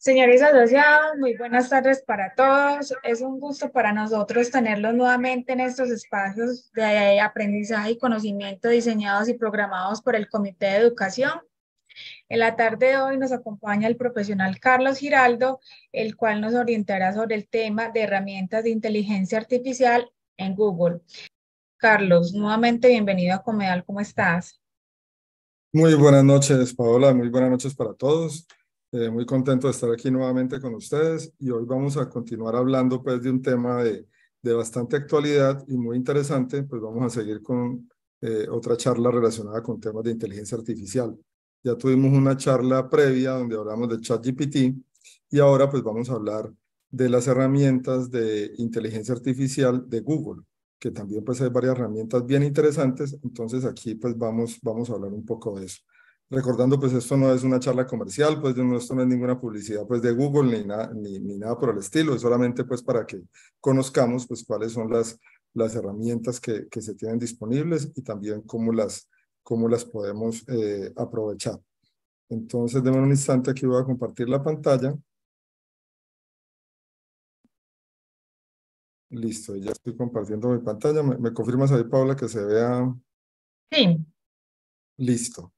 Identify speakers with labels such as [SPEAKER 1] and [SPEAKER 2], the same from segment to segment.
[SPEAKER 1] Señores asociados, muy buenas tardes para todos. Es un gusto para nosotros tenerlos nuevamente en estos espacios de aprendizaje y conocimiento diseñados y programados por el Comité de Educación. En la tarde de hoy nos acompaña el profesional Carlos Giraldo, el cual nos orientará sobre el tema de herramientas de inteligencia artificial en Google. Carlos, nuevamente bienvenido a Comedal, ¿cómo estás?
[SPEAKER 2] Muy buenas noches, Paola, muy buenas noches para todos. Eh, muy contento de estar aquí nuevamente con ustedes y hoy vamos a continuar hablando pues de un tema de, de bastante actualidad y muy interesante, pues vamos a seguir con eh, otra charla relacionada con temas de inteligencia artificial. Ya tuvimos una charla previa donde hablamos de ChatGPT y ahora pues vamos a hablar de las herramientas de inteligencia artificial de Google, que también pues hay varias herramientas bien interesantes, entonces aquí pues vamos, vamos a hablar un poco de eso. Recordando, pues esto no es una charla comercial, pues esto no es ninguna publicidad pues de Google ni, nada ni, nada por el estilo, es solamente pues para que conozcamos pues cuáles son las, las herramientas que, que se tienen disponibles y también cómo las, cómo las podemos
[SPEAKER 3] eh, aprovechar. Entonces, denme un instante, aquí voy a compartir la pantalla. Listo, ya estoy
[SPEAKER 2] compartiendo mi pantalla. ¿Me, me confirmas ahí, Paula, que se vea? Sí. Listo.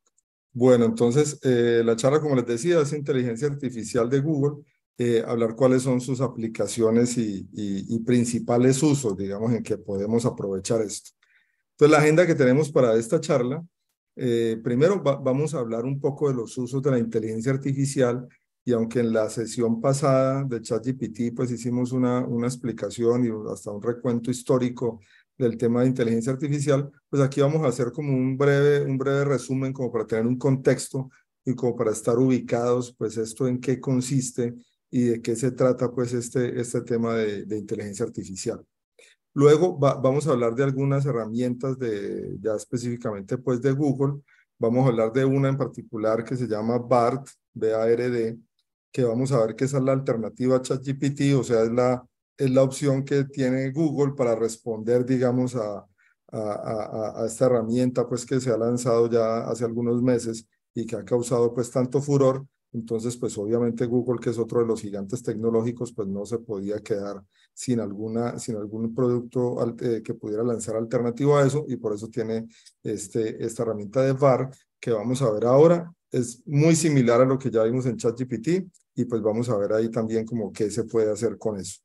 [SPEAKER 2] Bueno, entonces eh, la charla, como les decía, es inteligencia artificial de Google. Eh, hablar cuáles son sus aplicaciones y, principales usos, digamos, en que podemos aprovechar esto. Entonces, la agenda que tenemos para esta charla, eh, primero vamos a hablar un poco de los usos de la inteligencia artificial y aunque en la sesión pasada de ChatGPT, pues hicimos una, una explicación y hasta un recuento histórico del tema de inteligencia artificial, pues aquí vamos a hacer como un breve, un breve resumen, como para tener un contexto y como para estar ubicados, pues esto en qué consiste y de qué se trata, pues este, este tema de, inteligencia artificial. Luego vamos a hablar de algunas herramientas de, ya específicamente, pues de Google. Vamos a hablar de una en particular que se llama BART, B-A-R-D, que vamos a ver que es la alternativa a ChatGPT, o sea, es la, es la opción que tiene Google para responder, digamos, a, a, a, esta herramienta pues que se ha lanzado ya hace algunos meses y que ha causado pues tanto furor. Entonces, pues obviamente Google, que es otro de los gigantes tecnológicos, pues no se podía quedar sin, alguna, sin algún producto eh, que pudiera lanzar alternativo a eso y por eso tiene este, esta herramienta de VAR que vamos a ver ahora. Es muy similar a lo que ya vimos en ChatGPT y pues vamos a ver ahí también como qué se puede hacer con eso.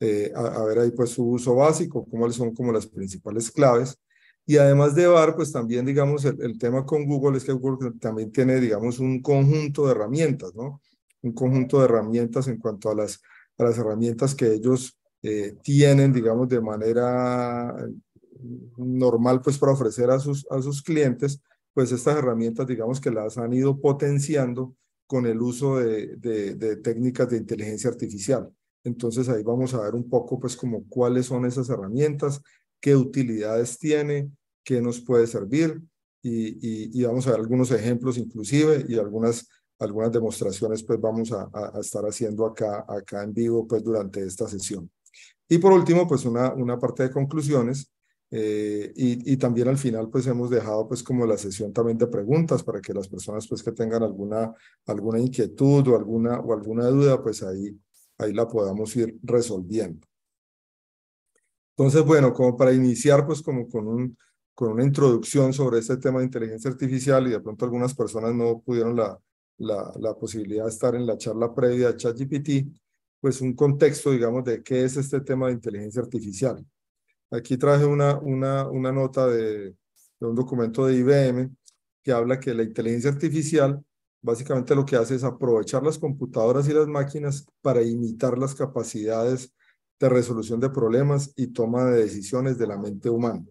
[SPEAKER 2] Eh, a, ver ahí pues su uso básico, cuáles son como las principales claves. Y además de bar, pues también, digamos, el, tema con Google es que Google también tiene, digamos, un conjunto de herramientas, ¿no? Un conjunto de herramientas en cuanto a las, a las herramientas que ellos eh, tienen, digamos, de manera mm, normal, pues para ofrecer a sus, a sus clientes, pues estas herramientas, digamos, que las han ido potenciando con el uso de, de técnicas de inteligencia artificial. Entonces ahí vamos a ver un poco pues como cuáles son esas herramientas, qué utilidades tiene, qué nos puede servir y, y, vamos a ver algunos ejemplos inclusive y algunas, algunas demostraciones pues vamos a, estar haciendo acá, acá en vivo pues durante esta sesión. Y por último pues una, una parte de conclusiones eh, y, y, también al final pues hemos dejado pues como la sesión también de preguntas para que las personas pues que tengan alguna, alguna inquietud o alguna, o alguna duda pues ahí ahí la podamos ir resolviendo. Entonces, bueno, como para iniciar, pues como con, un, con una introducción sobre este tema de inteligencia artificial y de pronto algunas personas no pudieron la, la, la posibilidad de estar en la charla previa de ChatGPT, pues un contexto, digamos, de qué es este tema de inteligencia artificial. Aquí traje una, una, una nota de, de un documento de IBM que habla que la inteligencia artificial básicamente lo que hace es aprovechar las computadoras y las máquinas para imitar las capacidades de resolución de problemas y toma de decisiones de la mente humana.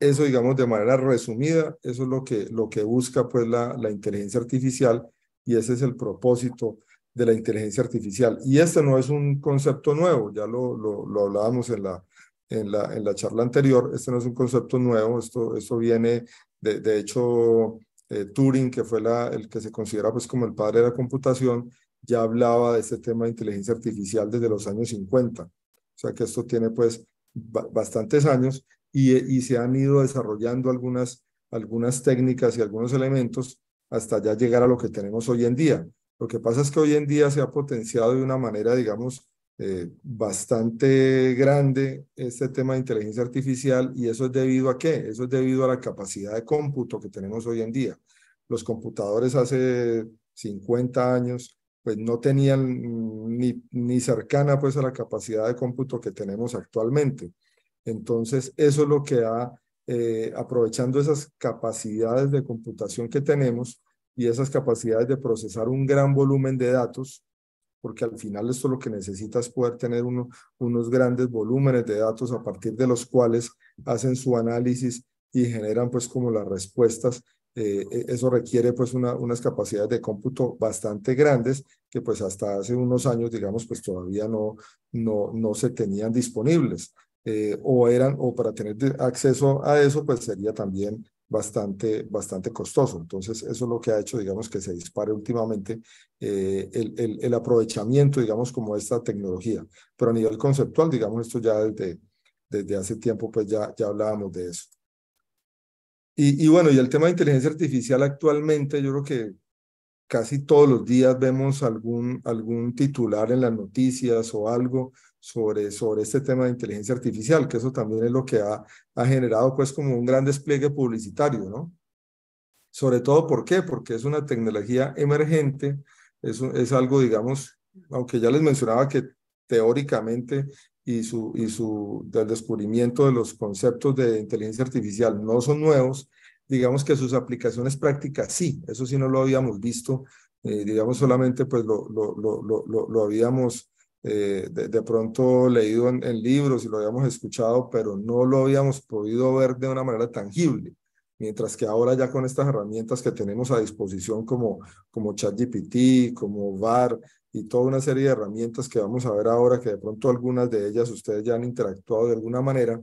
[SPEAKER 2] Eso, digamos, de manera resumida, eso es lo que, lo que busca pues la, la inteligencia artificial y ese es el propósito de la inteligencia artificial. Y este no es un concepto nuevo, ya lo, lo, hablábamos en la, en, la, en la charla anterior, este no es un concepto nuevo, esto, esto viene, de, de hecho, eh, Turing, que fue el que se considera pues como el padre de la computación, ya hablaba de este tema de inteligencia artificial desde los años 50. O sea que esto tiene pues bastantes años y, y se han ido desarrollando algunas, algunas técnicas y algunos elementos hasta ya llegar a lo que tenemos hoy en día. Lo que pasa es que hoy en día se ha potenciado de una manera, digamos, eh, bastante grande este tema de inteligencia artificial y eso es debido a qué? Eso es debido a la capacidad de cómputo que tenemos hoy en día. Los computadores hace 50 años pues no tenían ni, cercana pues a la capacidad de cómputo que tenemos actualmente. Entonces eso es lo que ha, eh, aprovechando esas capacidades de computación que tenemos y esas capacidades de procesar un gran volumen de datos, porque al final esto lo que necesita es poder tener unos grandes volúmenes de datos a partir de los cuales hacen su análisis y generan pues como las respuestas. Eh, eh, eso requiere pues unas capacidades de cómputo bastante grandes que pues hasta hace unos años digamos pues todavía no, no, no se tenían disponibles. Eh, o eran o para tener acceso a eso pues sería también bastante, bastante costoso. Entonces, eso es lo que ha hecho, digamos, que se dispare últimamente eh, el, el, el, aprovechamiento, digamos, como esta tecnología. Pero a nivel conceptual, digamos, esto ya desde, desde hace tiempo, pues ya, ya hablábamos de eso. Y, y bueno, y el tema de inteligencia artificial actualmente, yo creo que casi todos los días vemos algún, algún titular en las noticias o algo sobre, este tema de inteligencia artificial, que eso también es lo que ha, generado pues como un gran despliegue publicitario, ¿no? Sobre todo, ¿por qué? Porque es una tecnología emergente, es, es algo, digamos, aunque ya les mencionaba que teóricamente y su, y su del descubrimiento de los conceptos de inteligencia artificial no son nuevos, digamos que sus aplicaciones prácticas sí, eso sí no lo habíamos visto, eh, digamos solamente pues lo, lo, lo, lo, lo habíamos eh, de, pronto leído en, libros y lo habíamos escuchado, pero no lo habíamos podido ver de una manera tangible. Mientras que ahora ya con estas herramientas que tenemos a disposición como, como ChatGPT, como VAR y toda una serie de herramientas que vamos a ver ahora, que de pronto algunas de ellas ustedes ya han interactuado de alguna manera,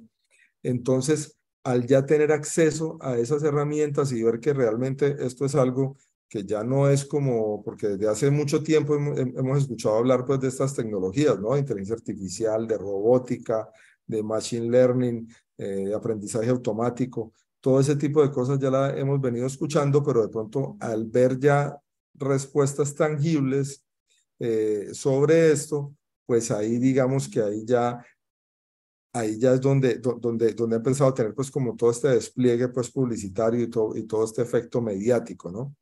[SPEAKER 2] entonces al ya tener acceso a esas herramientas y ver que realmente esto es algo que ya no es como, porque desde hace mucho tiempo hemos, escuchado hablar pues de estas tecnologías, ¿no? De inteligencia artificial, de robótica, de machine learning, eh, de aprendizaje automático, todo ese tipo de cosas ya la hemos venido escuchando, pero de pronto al ver ya respuestas tangibles eh, sobre esto, pues ahí digamos que ahí ya ahí ya es donde, donde, donde he pensado tener pues como todo este despliegue pues publicitario y, todo, y todo este efecto mediático, ¿no?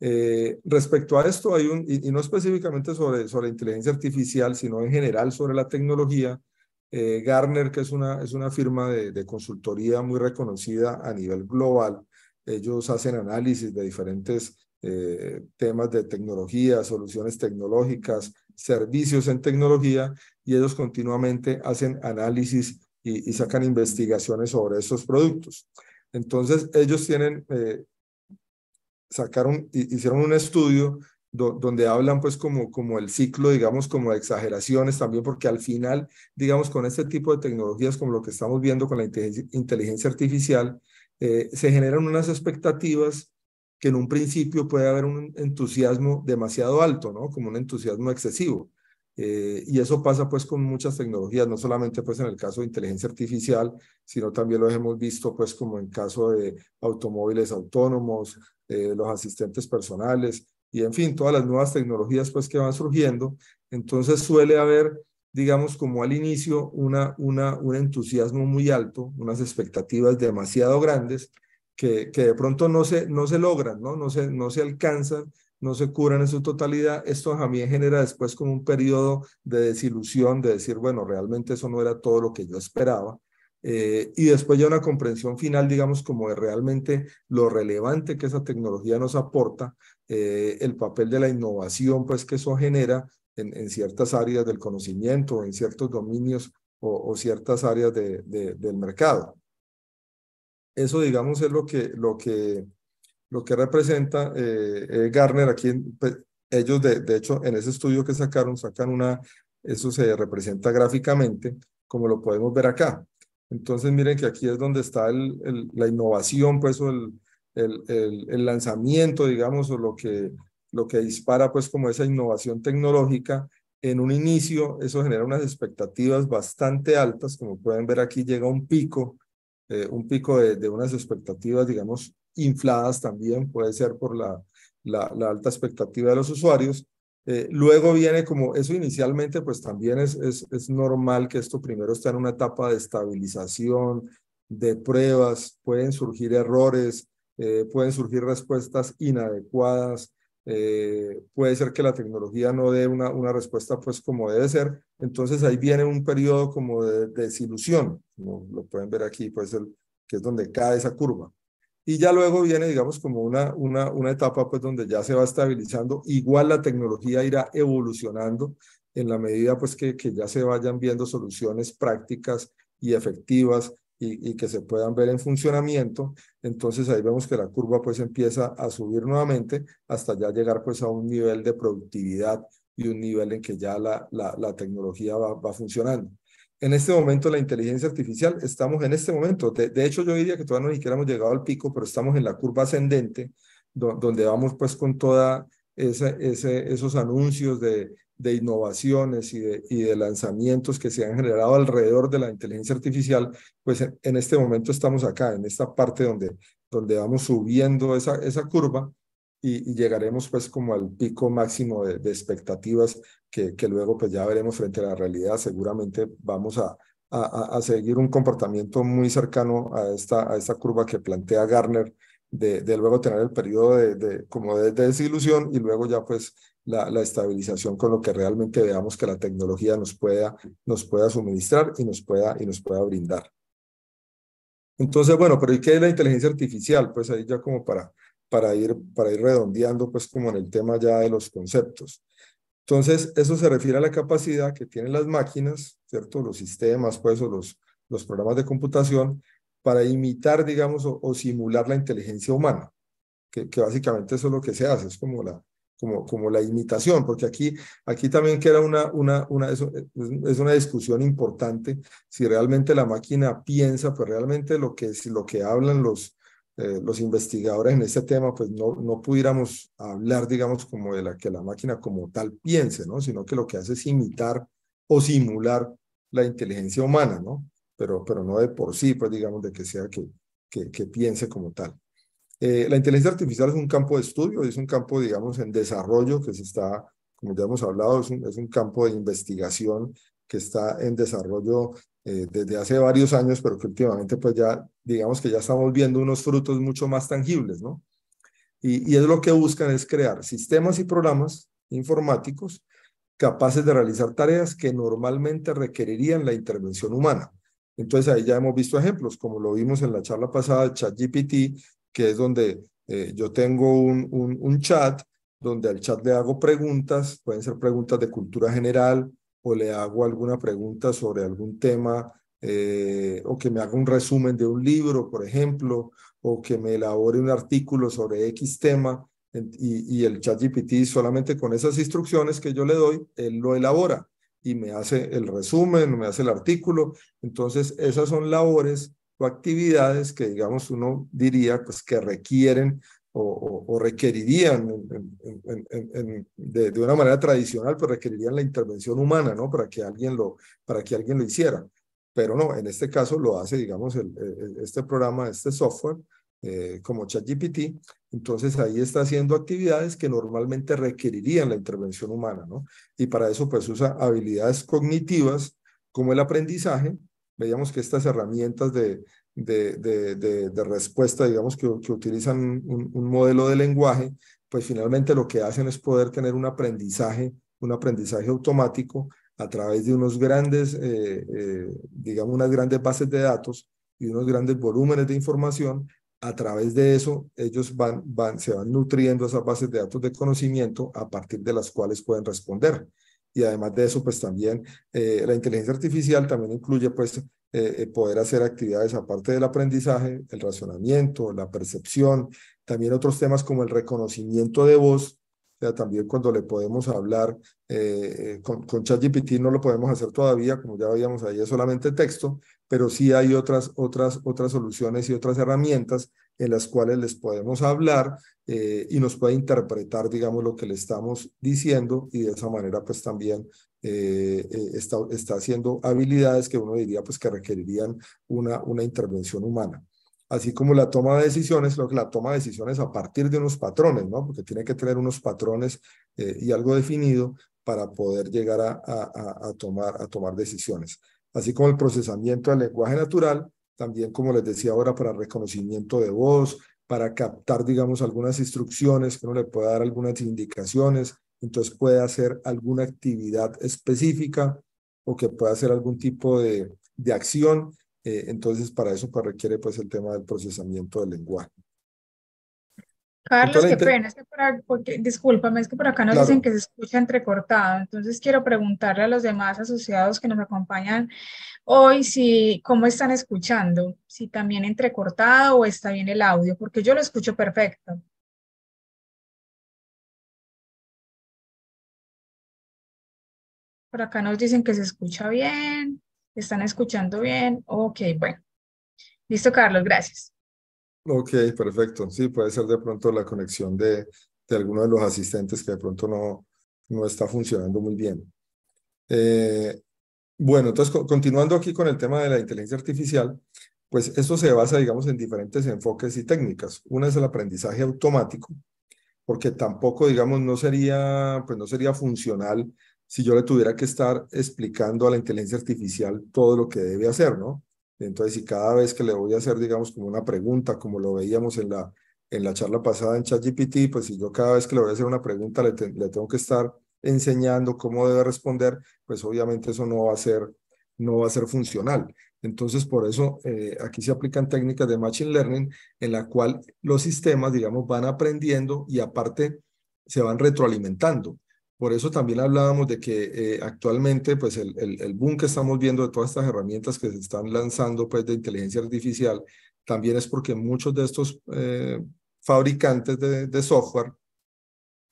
[SPEAKER 2] Eh, respecto a esto, hay un, y, no específicamente sobre, sobre inteligencia artificial, sino en general sobre la tecnología, Garner eh, Gartner, que es una, es una firma de, consultoría muy reconocida a nivel global, ellos hacen análisis de diferentes eh, temas de tecnología, soluciones tecnológicas, servicios en tecnología, y ellos continuamente hacen análisis y, sacan investigaciones sobre esos productos. Entonces, ellos tienen eh, sacaron, hicieron un estudio donde hablan pues como, como el ciclo, digamos, como de exageraciones también, porque al final, digamos, con este tipo de tecnologías como lo que estamos viendo con la inteligencia artificial, eh, se generan unas expectativas que en un principio puede haber un entusiasmo demasiado alto, ¿no? Como un entusiasmo excesivo. Eh, y eso pasa pues con muchas tecnologías, no solamente pues en el caso de inteligencia artificial, sino también lo hemos visto pues como en caso de automóviles autónomos, eh, los asistentes personales y en fin, todas las nuevas tecnologías pues que van surgiendo. Entonces suele haber, digamos, como al inicio una, una, un entusiasmo muy alto, unas expectativas demasiado grandes que, de pronto no se, no se logran, no se alcanzan no se curan en su totalidad, esto a mí genera después como un periodo de desilusión, de decir, bueno, realmente eso no era todo lo que yo esperaba. Eh, y después ya una comprensión final, digamos, como de realmente lo relevante que esa tecnología nos aporta, eh, el papel de la innovación, pues que eso genera en, ciertas áreas del conocimiento, en ciertos dominios o, ciertas áreas del mercado. Eso, digamos, es lo que, lo que lo que representa eh, eh, Garner aquí, pues, ellos de, hecho en ese estudio que sacaron, sacan una, eso se representa gráficamente, como lo podemos ver acá. Entonces miren que aquí es donde está el, la innovación, pues, el, el, lanzamiento, digamos, o lo que, lo que dispara, pues, como esa innovación tecnológica. En un inicio, eso genera unas expectativas bastante altas, como pueden ver aquí, llega un pico, eh, un pico de, de unas expectativas, digamos, infladas también, puede ser por la, la, alta expectativa de los usuarios. Eh, luego viene como eso inicialmente, pues también es, es, normal que esto primero esté en una etapa de estabilización, de pruebas, pueden surgir errores, eh, pueden surgir respuestas inadecuadas, eh, puede ser que la tecnología no dé una, una respuesta pues como debe ser, entonces ahí viene un periodo como de, desilusión, lo pueden ver aquí pues el, que es donde cae esa curva. Y ya luego viene, digamos, como una, una, una etapa pues, donde ya se va estabilizando. Igual la tecnología irá evolucionando en la medida pues, que, ya se vayan viendo soluciones prácticas y efectivas y, que se puedan ver en funcionamiento. Entonces ahí vemos que la curva pues empieza a subir nuevamente hasta ya llegar pues a un nivel de productividad y un nivel en que ya la, la, tecnología va, va funcionando en este momento la inteligencia artificial, estamos en este momento, de, hecho yo diría que todavía no ni siquiera hemos llegado al pico, pero estamos en la curva ascendente, donde vamos pues con toda esos anuncios de, innovaciones y de, y de, lanzamientos que se han generado alrededor de la inteligencia artificial, pues en, este momento estamos acá, en esta parte donde, donde vamos subiendo esa, esa curva y, llegaremos pues como al pico máximo de, expectativas que, que, luego pues ya veremos frente a la realidad. Seguramente vamos a, a, a seguir un comportamiento muy cercano a esta, a esta curva que plantea Garner. De, de, luego tener el periodo de, de como de, desilusión y luego ya pues la, la, estabilización con lo que realmente veamos que la tecnología nos pueda, nos pueda suministrar y nos pueda, y nos pueda brindar. Entonces, bueno, pero ¿y qué es la inteligencia artificial? Pues ahí ya como para, para ir, para ir redondeando, pues como en el tema ya de los conceptos. Entonces, eso se refiere a la capacidad que tienen las máquinas, ¿cierto? Los sistemas, pues, o los, los programas de computación para imitar, digamos, o, simular la inteligencia humana, que, que, básicamente eso es lo que se hace, es como la, como, como la imitación, porque aquí, aquí también queda una, una, una, es, una discusión importante, si realmente la máquina piensa, pues realmente lo que, es, lo que hablan los, eh, los investigadores en este tema, pues no, no pudiéramos hablar, digamos, como de la que la máquina como tal piense, ¿no? Sino que lo que hace es imitar o simular la inteligencia humana, ¿no? Pero, pero no de por sí, pues digamos, de que sea que, que, que piense como tal. Eh, la inteligencia artificial es un campo de estudio, es un campo, digamos, en desarrollo que se está, como ya hemos hablado, es un, campo de investigación que está en desarrollo eh, desde hace varios años, pero que últimamente pues ya digamos que ya estamos viendo unos frutos mucho más tangibles, ¿no? Y, es lo que buscan es crear sistemas y programas informáticos capaces de realizar tareas que normalmente requerirían la intervención humana. Entonces ahí ya hemos visto ejemplos, como lo vimos en la charla pasada, ChatGPT, que es donde eh, yo tengo un, un, un, chat, donde al chat le hago preguntas, pueden ser preguntas de cultura general o le hago alguna pregunta sobre algún tema eh, o que me haga un resumen de un libro, por ejemplo, o que me elabore un artículo sobre X tema y, el ChatGPT solamente con esas instrucciones que yo le doy, él lo elabora y me hace el resumen, me hace el artículo. Entonces, esas son labores o actividades que, digamos, uno diría pues, que requieren o, requerirían de, una manera tradicional, pues requerirían la intervención humana, ¿no? Para que alguien lo, para que alguien lo hiciera pero no, en este caso lo hace, digamos, este programa, este software, eh, como ChatGPT, entonces ahí está haciendo actividades que normalmente requerirían la intervención humana, ¿no? Y para eso pues usa habilidades cognitivas como el aprendizaje, veíamos que estas herramientas de, de, de, respuesta, digamos, que, utilizan un, modelo de lenguaje, pues finalmente lo que hacen es poder tener un aprendizaje, un aprendizaje automático a través de unos grandes, eh, eh, digamos, unas grandes bases de datos y unos grandes volúmenes de información, a través de eso ellos van, van, se van nutriendo esas bases de datos de conocimiento a partir de las cuales pueden responder. Y además de eso, pues también eh, la inteligencia artificial también incluye pues poder hacer actividades aparte del aprendizaje, el razonamiento, la percepción, también otros temas como el reconocimiento de voz, también cuando le podemos hablar, eh, eh, con, con ChatGPT no lo podemos hacer todavía, como ya veíamos ahí, es solamente texto, pero sí hay otras, otras, otras soluciones y otras herramientas en las cuales les podemos hablar eh, y nos puede interpretar, digamos, lo que le estamos diciendo y de esa manera, pues también está, está haciendo habilidades que uno diría, pues que requerirían una, una intervención humana así como la toma de decisiones, lo que la toma de decisiones a partir de unos patrones, ¿no? Porque tiene que tener unos patrones eh, y algo definido para poder llegar a, tomar, a tomar decisiones. Así como el procesamiento del lenguaje natural, también como les decía ahora, para reconocimiento de voz, para captar, digamos, algunas instrucciones, que uno le pueda dar algunas indicaciones, entonces puede hacer alguna actividad específica o que pueda hacer algún tipo de, de acción eh, entonces, para eso pues, requiere pues, el tema del procesamiento del lenguaje.
[SPEAKER 1] Carlos, qué pena, es que por, discúlpame, es que por acá nos dicen que se escucha entrecortado, entonces quiero preguntarle a los demás asociados que nos acompañan hoy si cómo están escuchando, si también entrecortado o está bien el audio, porque yo lo escucho perfecto. Por acá nos dicen que se escucha bien. ¿Están escuchando bien? Ok, bueno. Listo, Carlos, gracias.
[SPEAKER 2] Ok, perfecto. Sí, puede ser de pronto la conexión de, de alguno de los asistentes que de pronto no, no está funcionando muy bien. Eh, bueno, entonces, continuando aquí con el tema de la inteligencia artificial, pues esto se basa, digamos, en diferentes enfoques y técnicas. Una es el aprendizaje automático, porque tampoco, digamos, no sería, pues no sería funcional si yo le tuviera que estar explicando a la inteligencia artificial todo lo que debe hacer, ¿no? Entonces, si cada vez que le voy a hacer, digamos, como una pregunta, como lo veíamos en la, en la charla pasada en ChatGPT, pues si yo cada vez que le voy a hacer una pregunta le, tengo que estar enseñando cómo debe responder, pues obviamente eso no va a ser, no va a ser funcional. Entonces, por eso eh, aquí se aplican técnicas de Machine Learning en la cual los sistemas, digamos, van aprendiendo y aparte se van retroalimentando. Por eso también hablábamos de que eh, actualmente pues el, el, boom que estamos viendo de todas estas herramientas que se están lanzando pues de inteligencia artificial también es porque muchos de estos eh, fabricantes de, de software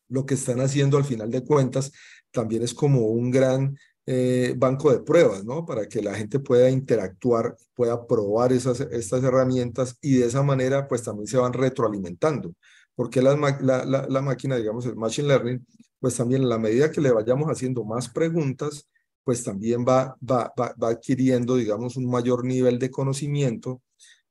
[SPEAKER 2] lo que están haciendo al final de cuentas también es como un gran eh, banco de pruebas, ¿no? Para que la gente pueda interactuar, pueda probar esas, estas herramientas y de esa manera pues también se van retroalimentando porque la, máquina, digamos, el Machine Learning, pues también a la medida que le vayamos haciendo más preguntas, pues también va, va, adquiriendo, digamos, un mayor nivel de conocimiento,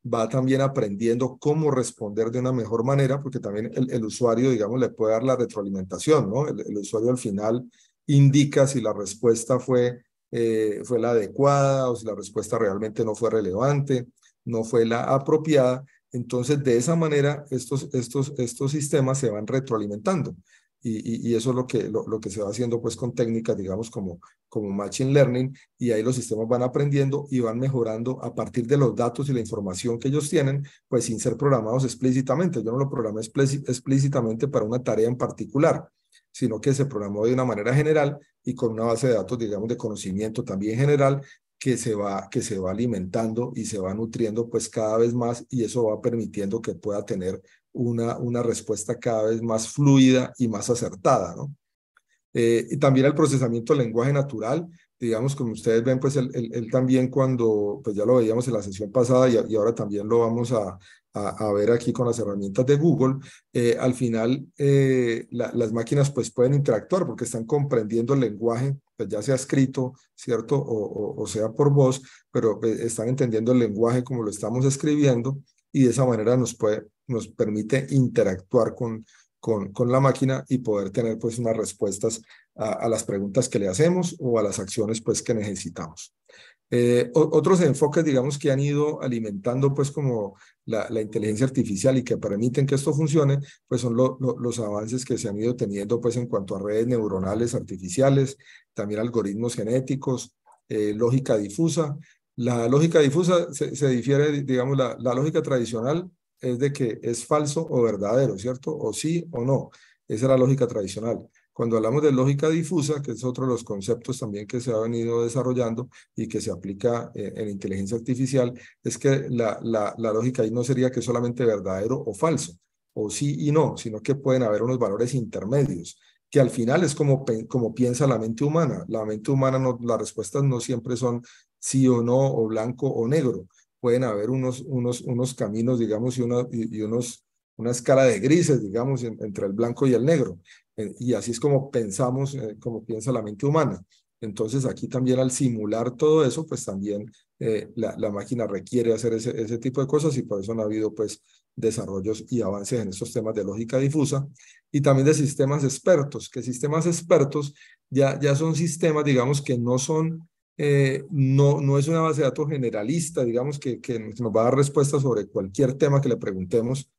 [SPEAKER 2] va también aprendiendo cómo responder de una mejor manera, porque también el, usuario, digamos, le puede dar la retroalimentación, ¿no? El, usuario al final indica si la respuesta fue, eh, fue la adecuada o si la respuesta realmente no fue relevante, no fue la apropiada, entonces, de esa manera, estos, estos, estos sistemas se van retroalimentando. Y, y, eso es lo que, lo, que se va haciendo pues con técnicas, digamos, como, como Machine Learning, y ahí los sistemas van aprendiendo y van mejorando a partir de los datos y la información que ellos tienen, pues sin ser programados explícitamente. Yo no lo programé explícitamente para una tarea en particular, sino que se programó de una manera general y con una base de datos, digamos, de conocimiento también general, que se va, que se va alimentando y se va nutriendo pues cada vez más y eso va permitiendo que pueda tener una, una respuesta cada vez más fluida y más acertada, ¿no? Eh, y también el procesamiento del lenguaje natural, digamos, como ustedes ven, pues él, también cuando, pues ya lo veíamos en la sesión pasada y ahora también lo vamos a, a, ver aquí con las herramientas de Google, eh, al final eh, las máquinas pues pueden interactuar porque están comprendiendo el lenguaje, pues, ya sea escrito, ¿cierto? O, sea por voz, pero eh, están entendiendo el lenguaje como lo estamos escribiendo y de esa manera nos, puede, nos permite interactuar con, con, con la máquina y poder tener pues unas respuestas a, a las preguntas que le hacemos o a las acciones pues que necesitamos. Eh, otros enfoques, digamos, que han ido alimentando, pues, como la, inteligencia artificial y que permiten que esto funcione, pues, son los avances que se han ido teniendo, pues, en cuanto a redes neuronales artificiales, también algoritmos genéticos, eh, lógica difusa. La lógica difusa se, difiere, digamos, la lógica tradicional es de que es falso o verdadero, ¿cierto? O sí o no. Esa es la lógica tradicional. Cuando hablamos de lógica difusa, que es otro de los conceptos también que se ha venido desarrollando y que se aplica eh, en, inteligencia artificial, es que la, lógica ahí no sería que solamente verdadero o falso, o sí y no, sino que pueden haber unos valores intermedios, que al final es como, como piensa la mente humana. La mente humana, las respuestas no siempre son sí o no, o blanco o negro. Pueden haber unos, unos, unos caminos, digamos, y, una, y unos, una escala de grises, digamos, entre el blanco y el negro. Eh, y así es como pensamos, eh, como piensa la mente humana. Entonces aquí también al simular todo eso, pues también eh, la, máquina requiere hacer ese, tipo de cosas y por eso no ha habido pues desarrollos y avances en estos temas de lógica difusa y también de sistemas expertos, que sistemas expertos ya, ya son sistemas, digamos, que no son, no, no es una base de datos generalista, digamos, que, que nos va a dar respuestas sobre cualquier tema que le preguntemos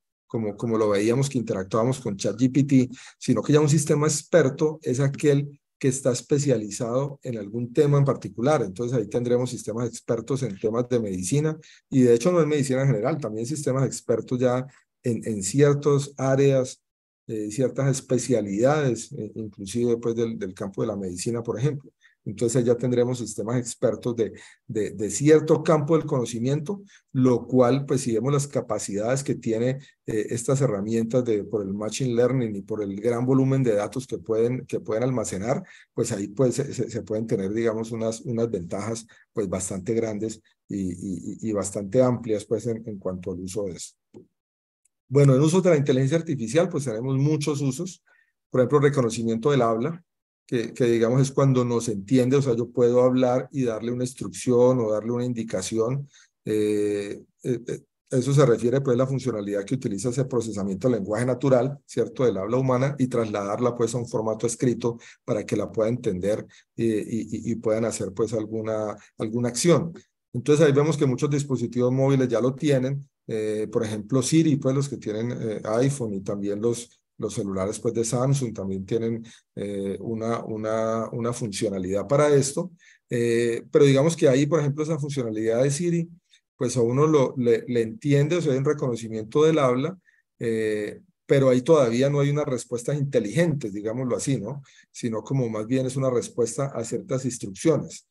[SPEAKER 2] como, lo veíamos que interactuábamos con ChatGPT, sino que ya un sistema experto es aquel que está especializado en algún tema en particular. Entonces ahí tendremos sistemas expertos en temas de medicina y de hecho no en medicina en general, también sistemas expertos ya en, en ciertas áreas, eh, ciertas especialidades, eh, inclusive pues, después del campo de la medicina, por ejemplo. Entonces ya tendremos sistemas expertos de, cierto campo del conocimiento, lo cual, pues si vemos las capacidades que tiene eh, estas herramientas de, por el Machine Learning y por el gran volumen de datos que pueden, que pueden almacenar, pues ahí pues, se, pueden tener, digamos, unas, unas ventajas pues bastante grandes y, bastante amplias pues en, cuanto al uso de eso. Bueno, en uso de la inteligencia artificial, pues tenemos muchos usos. Por ejemplo, reconocimiento del habla, que, digamos es cuando nos entiende, o sea, yo puedo hablar y darle una instrucción o darle una indicación. Eh, eh, eh, eso se refiere pues a la funcionalidad que utiliza ese procesamiento del lenguaje natural, ¿cierto?, del habla humana y trasladarla pues a un formato escrito para que la pueda entender y, y, puedan hacer pues alguna, alguna acción. Entonces ahí vemos que muchos dispositivos móviles ya lo tienen, por ejemplo Siri, pues los que tienen iPhone y también los los celulares pues, de Samsung también tienen eh, una, una, una, funcionalidad para esto. Eh, pero digamos que ahí, por ejemplo, esa funcionalidad de Siri, pues a uno lo, le, entiende, o sea, hay un reconocimiento del habla, eh, pero ahí todavía no hay unas respuestas inteligentes, digámoslo así, ¿no? Sino como más bien es una respuesta a ciertas instrucciones.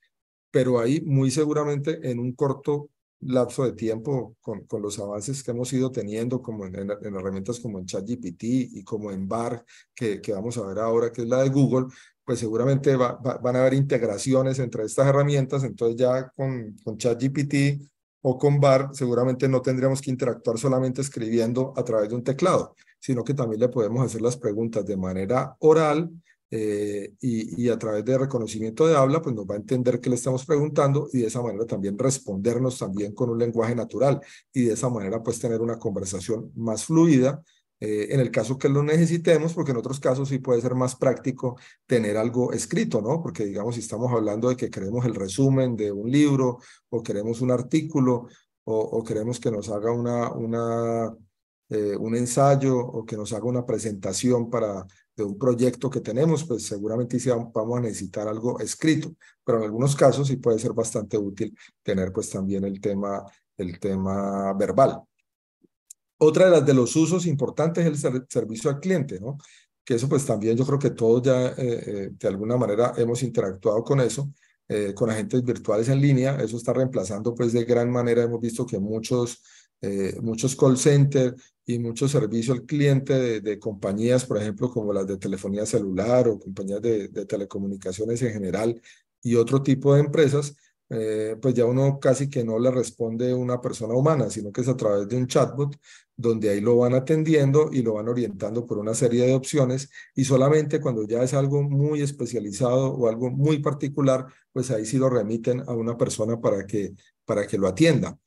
[SPEAKER 2] Pero ahí muy seguramente en un corto lapso de tiempo con, con, los avances que hemos ido teniendo como en, en, herramientas como en ChatGPT y como en BAR, que, que, vamos a ver ahora, que es la de Google, pues seguramente van a haber integraciones entre estas herramientas, entonces ya con, con ChatGPT o con BAR seguramente no tendríamos que interactuar solamente escribiendo a través de un teclado, sino que también le podemos hacer las preguntas de manera oral eh, y, y, a través de reconocimiento de habla, pues nos va a entender qué le estamos preguntando y de esa manera también respondernos también con un lenguaje natural y de esa manera pues tener una conversación más fluida eh, en el caso que lo necesitemos, porque en otros casos sí puede ser más práctico tener algo escrito, ¿no? Porque digamos si estamos hablando de que queremos el resumen de un libro o queremos un artículo o, queremos que nos haga una... una eh, un ensayo o que nos haga una presentación para de un proyecto que tenemos, pues seguramente vamos a necesitar algo escrito, pero en algunos casos sí puede ser bastante útil tener pues también el tema, el tema verbal. Otra de las de los usos importantes es el servicio al cliente, ¿no? Que eso pues también yo creo que todos ya eh, eh, de alguna manera hemos interactuado con eso, eh, con agentes virtuales en línea, eso está reemplazando pues de gran manera, hemos visto que muchos... muchos call centers, y mucho servicio al cliente de, compañías, por ejemplo, como las de telefonía celular o compañías de, telecomunicaciones en general y otro tipo de empresas, eh, pues ya uno casi que no le responde una persona humana, sino que es a través de un chatbot donde ahí lo van atendiendo y lo van orientando por una serie de opciones y solamente cuando ya es algo muy especializado o algo muy particular, pues ahí sí lo remiten a una persona para que, para que lo atienda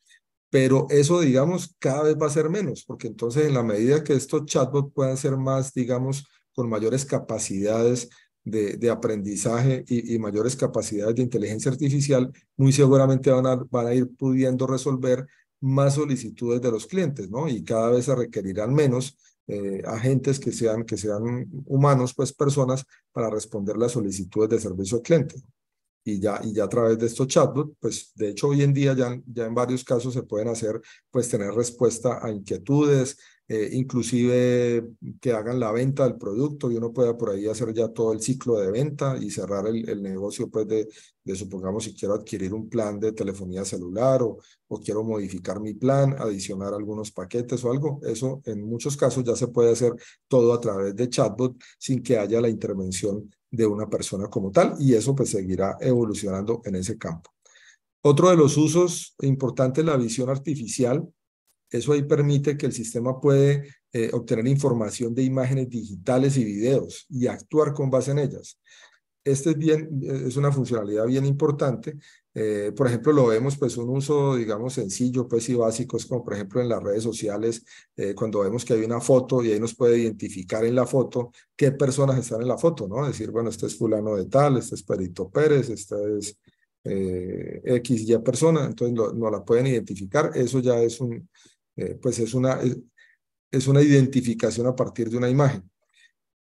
[SPEAKER 2] pero eso, digamos, cada vez va a ser menos, porque entonces en la medida que estos chatbots puedan ser más, digamos, con mayores capacidades de, aprendizaje y, mayores capacidades de inteligencia artificial, muy seguramente van a, ir pudiendo resolver más solicitudes de los clientes, ¿no? Y cada vez se requerirán menos eh, agentes que sean, que sean humanos, pues personas, para responder las solicitudes de servicio al cliente y ya, y ya a través de estos chatbots, pues de hecho hoy en día ya, ya en varios casos se pueden hacer, pues tener respuesta a inquietudes, eh, inclusive que hagan la venta del producto y uno pueda por ahí hacer ya todo el ciclo de venta y cerrar el, negocio, pues de, de, supongamos si quiero adquirir un plan de telefonía celular o, o quiero modificar mi plan, adicionar algunos paquetes o algo, eso en muchos casos ya se puede hacer todo a través de chatbot sin que haya la intervención de una persona como tal y eso pues seguirá evolucionando en ese campo. Otro de los usos importantes es la visión artificial. Eso ahí permite que el sistema puede eh, obtener información de imágenes digitales y videos y actuar con base en ellas. Esta es, bien, eh, es una funcionalidad bien importante. Eh, por ejemplo, lo vemos pues un uso, digamos, sencillo pues y básico, es como por ejemplo en las redes sociales, eh, cuando vemos que hay una foto y ahí nos puede identificar en la foto qué personas están en la foto, ¿no? Decir, bueno, este es fulano de tal, este es Perito Pérez, esta es X, Y persona, entonces nos la pueden identificar, eso ya es un, pues es una, es una identificación a partir de una imagen.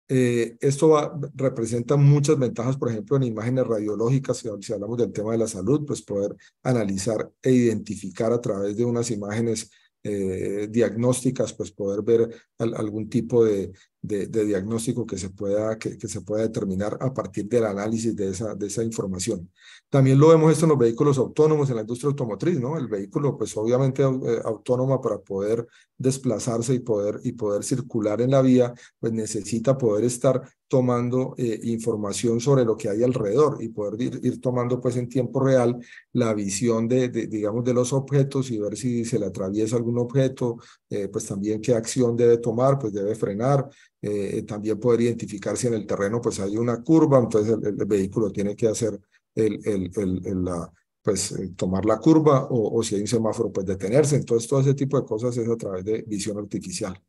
[SPEAKER 2] Eh, esto representa muchas ventajas, por ejemplo, en imágenes radiológicas, si hablamos del tema de la salud, pues poder analizar e identificar a través de unas imágenes eh, diagnósticas, pues poder ver algún tipo de, de, diagnóstico que se, pueda, que, se pueda determinar a partir del análisis de esa, de esa información. También lo vemos esto en los vehículos autónomos, en la industria automotriz, ¿no? El vehículo, pues obviamente eh, autónoma para poder desplazarse y poder, y poder circular en la vía, pues necesita poder estar tomando eh, información sobre lo que hay alrededor y poder ir, tomando pues en tiempo real la visión de, digamos, de los objetos y ver si se le atraviesa algún objeto, eh, pues también qué acción debe tomar, pues debe frenar, eh, también poder identificar si en el terreno pues hay una curva, entonces el, vehículo tiene que hacer el, el, la, pues eh, tomar la curva o, o, si hay un semáforo pues detenerse. Entonces todo ese tipo de cosas es a través de visión artificial.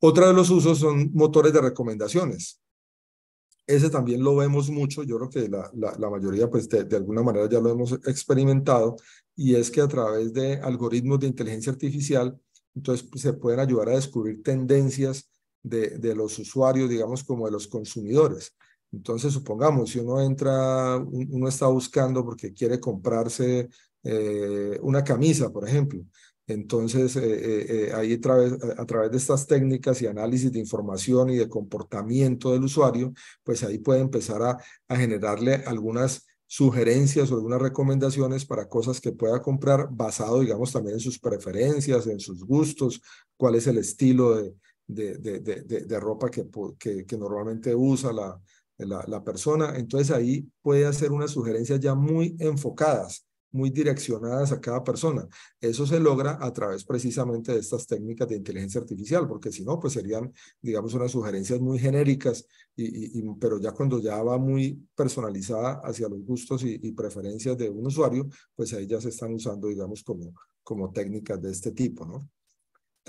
[SPEAKER 2] Otra de los usos son motores de recomendaciones. Ese también lo vemos mucho, yo creo que la, la, mayoría pues de, alguna manera ya lo hemos experimentado y es que a través de algoritmos de inteligencia artificial entonces pues, se pueden ayudar a descubrir tendencias de, los usuarios, digamos, como de los consumidores. Entonces, supongamos, si uno entra, uno está buscando porque quiere comprarse eh, una camisa, por ejemplo. Entonces, eh, eh, ahí a, través de estas técnicas y análisis de información y de comportamiento del usuario, pues ahí puede empezar a generarle algunas sugerencias o algunas recomendaciones para cosas que pueda comprar basado, digamos, también en sus preferencias, en sus gustos, cuál es el estilo de, de, ropa que, que, normalmente usa la, la, persona. Entonces ahí puede hacer unas sugerencias ya muy enfocadas, muy direccionadas a cada persona. Eso se logra a través precisamente de estas técnicas de inteligencia artificial, porque si no, pues serían, digamos, unas sugerencias muy genéricas, y, pero ya cuando ya va muy personalizada hacia los gustos y, preferencias de un usuario, pues ahí ya se están usando, digamos, como, como técnicas de este tipo, ¿no?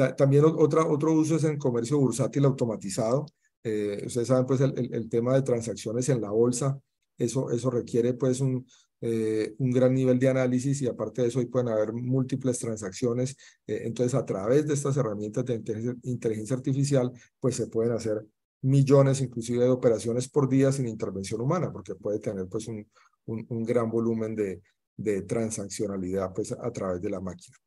[SPEAKER 2] también otra, otro uso es en comercio bursátil automatizado. Eh, ustedes saben, pues, el, tema de transacciones en la bolsa, eso, eso requiere, pues, un, eh, un gran nivel de análisis y aparte de eso, hoy pueden haber múltiples transacciones. Eh, entonces, a través de estas herramientas de inteligencia, artificial, pues, se pueden hacer millones inclusive de operaciones por día sin intervención humana, porque puede tener, pues, un, un, gran volumen de, de transaccionalidad, pues, a través de la máquina.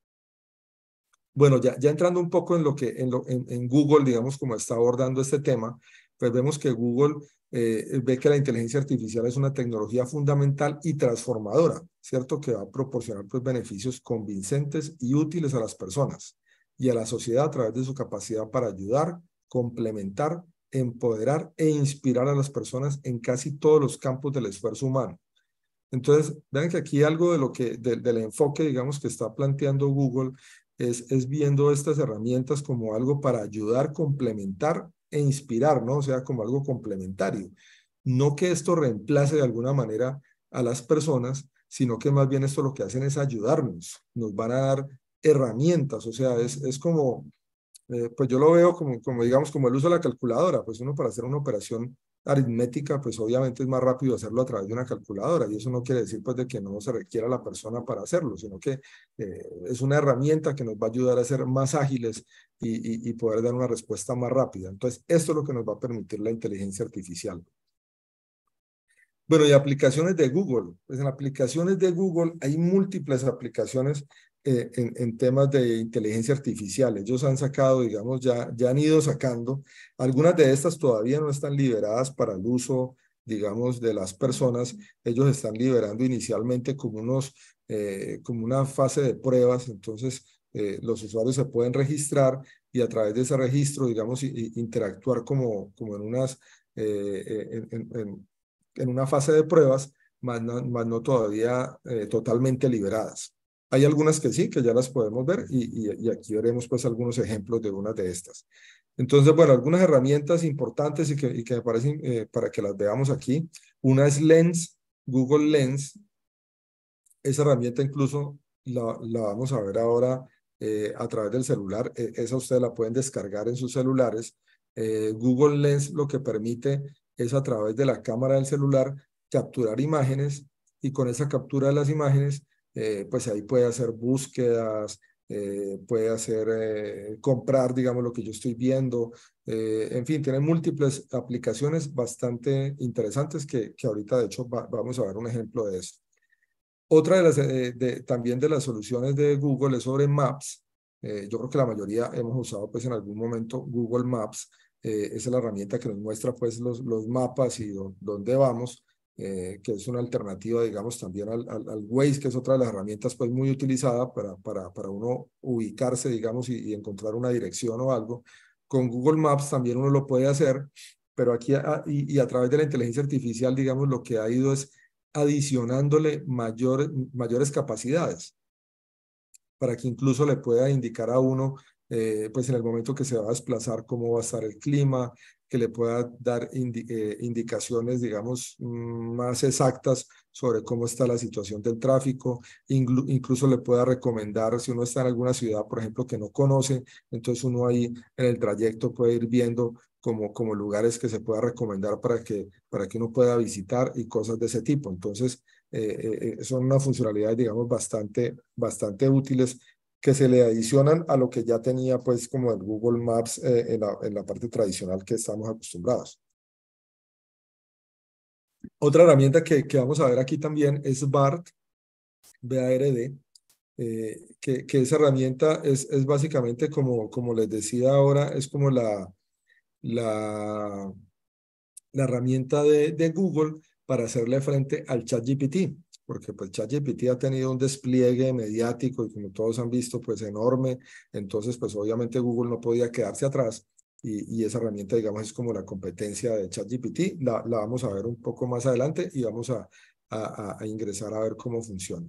[SPEAKER 2] Bueno, ya, entrando un poco en lo que en, Google, digamos, como está abordando este tema, pues vemos que Google eh, ve que la inteligencia artificial es una tecnología fundamental y transformadora, ¿cierto? Que va a proporcionar pues, beneficios convincentes y útiles a las personas y a la sociedad a través de su capacidad para ayudar, complementar, empoderar e inspirar a las personas en casi todos los campos del esfuerzo humano. Entonces, vean que aquí algo de lo que, del enfoque, digamos, que está planteando Google es, viendo estas herramientas como algo para ayudar, complementar e inspirar, ¿no? O sea, como algo complementario. No que esto reemplace de alguna manera a las personas, sino que más bien esto lo que hacen es ayudarnos, nos van a dar herramientas, o sea, es, es como, eh, pues yo lo veo como, como, digamos, como el uso de la calculadora, pues uno para hacer una operación aritmética, pues obviamente es más rápido hacerlo a través de una calculadora y eso no quiere decir pues de que no se requiera la persona para hacerlo, sino que eh, es una herramienta que nos va a ayudar a ser más ágiles y, y poder dar una respuesta más rápida. Entonces, esto es lo que nos va a permitir la inteligencia artificial. Bueno, y aplicaciones de Google. Pues en aplicaciones de Google hay múltiples aplicaciones eh, en, temas de inteligencia artificial. Ellos han sacado, digamos, ya, ya han ido sacando. Algunas de estas todavía no están liberadas para el uso, digamos, de las personas. Ellos están liberando inicialmente como, unos, eh, como una fase de pruebas. Entonces, eh, los usuarios se pueden registrar y a través de ese registro, digamos, interactuar como, como en, unas, en, una fase de pruebas, más más no todavía totalmente liberadas. Hay algunas que sí, que ya las podemos ver y, aquí veremos pues algunos ejemplos de una de estas. Entonces, bueno, algunas herramientas importantes y que, me parecen eh, para que las veamos aquí. Una es Lens, Google Lens. Esa herramienta incluso la, vamos a ver ahora eh, a través del celular. E, esa ustedes la pueden descargar en sus celulares. Eh, Google Lens lo que permite es a través de la cámara del celular capturar imágenes y con esa captura de las imágenes eh, pues ahí puede hacer búsquedas, eh, puede hacer, eh, comprar, digamos, lo que yo estoy viendo. en fin, tiene múltiples aplicaciones bastante interesantes que, que ahorita, de hecho, vamos a ver un ejemplo de eso. Otra de las, también de las soluciones de Google es sobre Maps. yo creo que la mayoría hemos usado, pues, en algún momento Google Maps. es la herramienta que nos muestra pues los, mapas y dónde vamos. Eh, que es una alternativa, digamos, también al, al, Waze, que es otra de las herramientas pues muy utilizada para, uno ubicarse, digamos, y, encontrar una dirección o algo. Con Google Maps también uno lo puede hacer, pero aquí y, a través de la inteligencia artificial, digamos, lo que ha ido es adicionándole mayor, mayores capacidades para que incluso le pueda indicar a uno eh, pues en el momento que se va a desplazar, cómo va a estar el clima, que le pueda dar eh, indicaciones, digamos, mm, más exactas sobre cómo está la situación del tráfico, incluso le pueda recomendar si uno está en alguna ciudad, por ejemplo, que no conoce, entonces uno ahí en el trayecto puede ir viendo como, como lugares que se pueda recomendar para que, para que uno pueda visitar y cosas de ese tipo. Entonces, eh, son unas funcionalidades, digamos, bastante, bastante útiles que se le adicionan a lo que ya tenía pues como el Google Maps eh, en, la, parte tradicional que estamos acostumbrados. Otra herramienta que, vamos a ver aquí también es BART, BARD, eh, que, que, esa herramienta es, básicamente como, como les decía ahora, es como la, la, la herramienta de, de Google para hacerle frente al chat GPT porque pues ChatGPT ha tenido un despliegue mediático y como todos han visto, pues enorme, entonces pues obviamente Google no podía quedarse atrás y, y esa herramienta, digamos, es como la competencia de ChatGPT, la, la vamos a ver un poco más adelante y vamos a, a, ingresar a ver cómo funciona.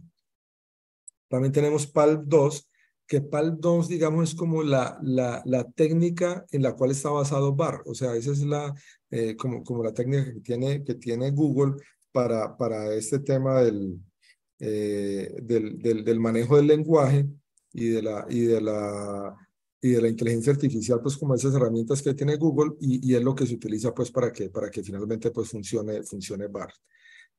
[SPEAKER 2] También tenemos PALP 2, que PAL2, digamos, es como la, la, técnica en la cual está basado BAR. O sea, esa es la, eh, como, como la técnica que tiene, que tiene Google para, para este tema eh, del, del, del, manejo del lenguaje y de, la, y, de la, y de la inteligencia artificial, pues como esas herramientas que tiene Google y, y es lo que se utiliza pues para que, para que finalmente pues funcione, funcione BART.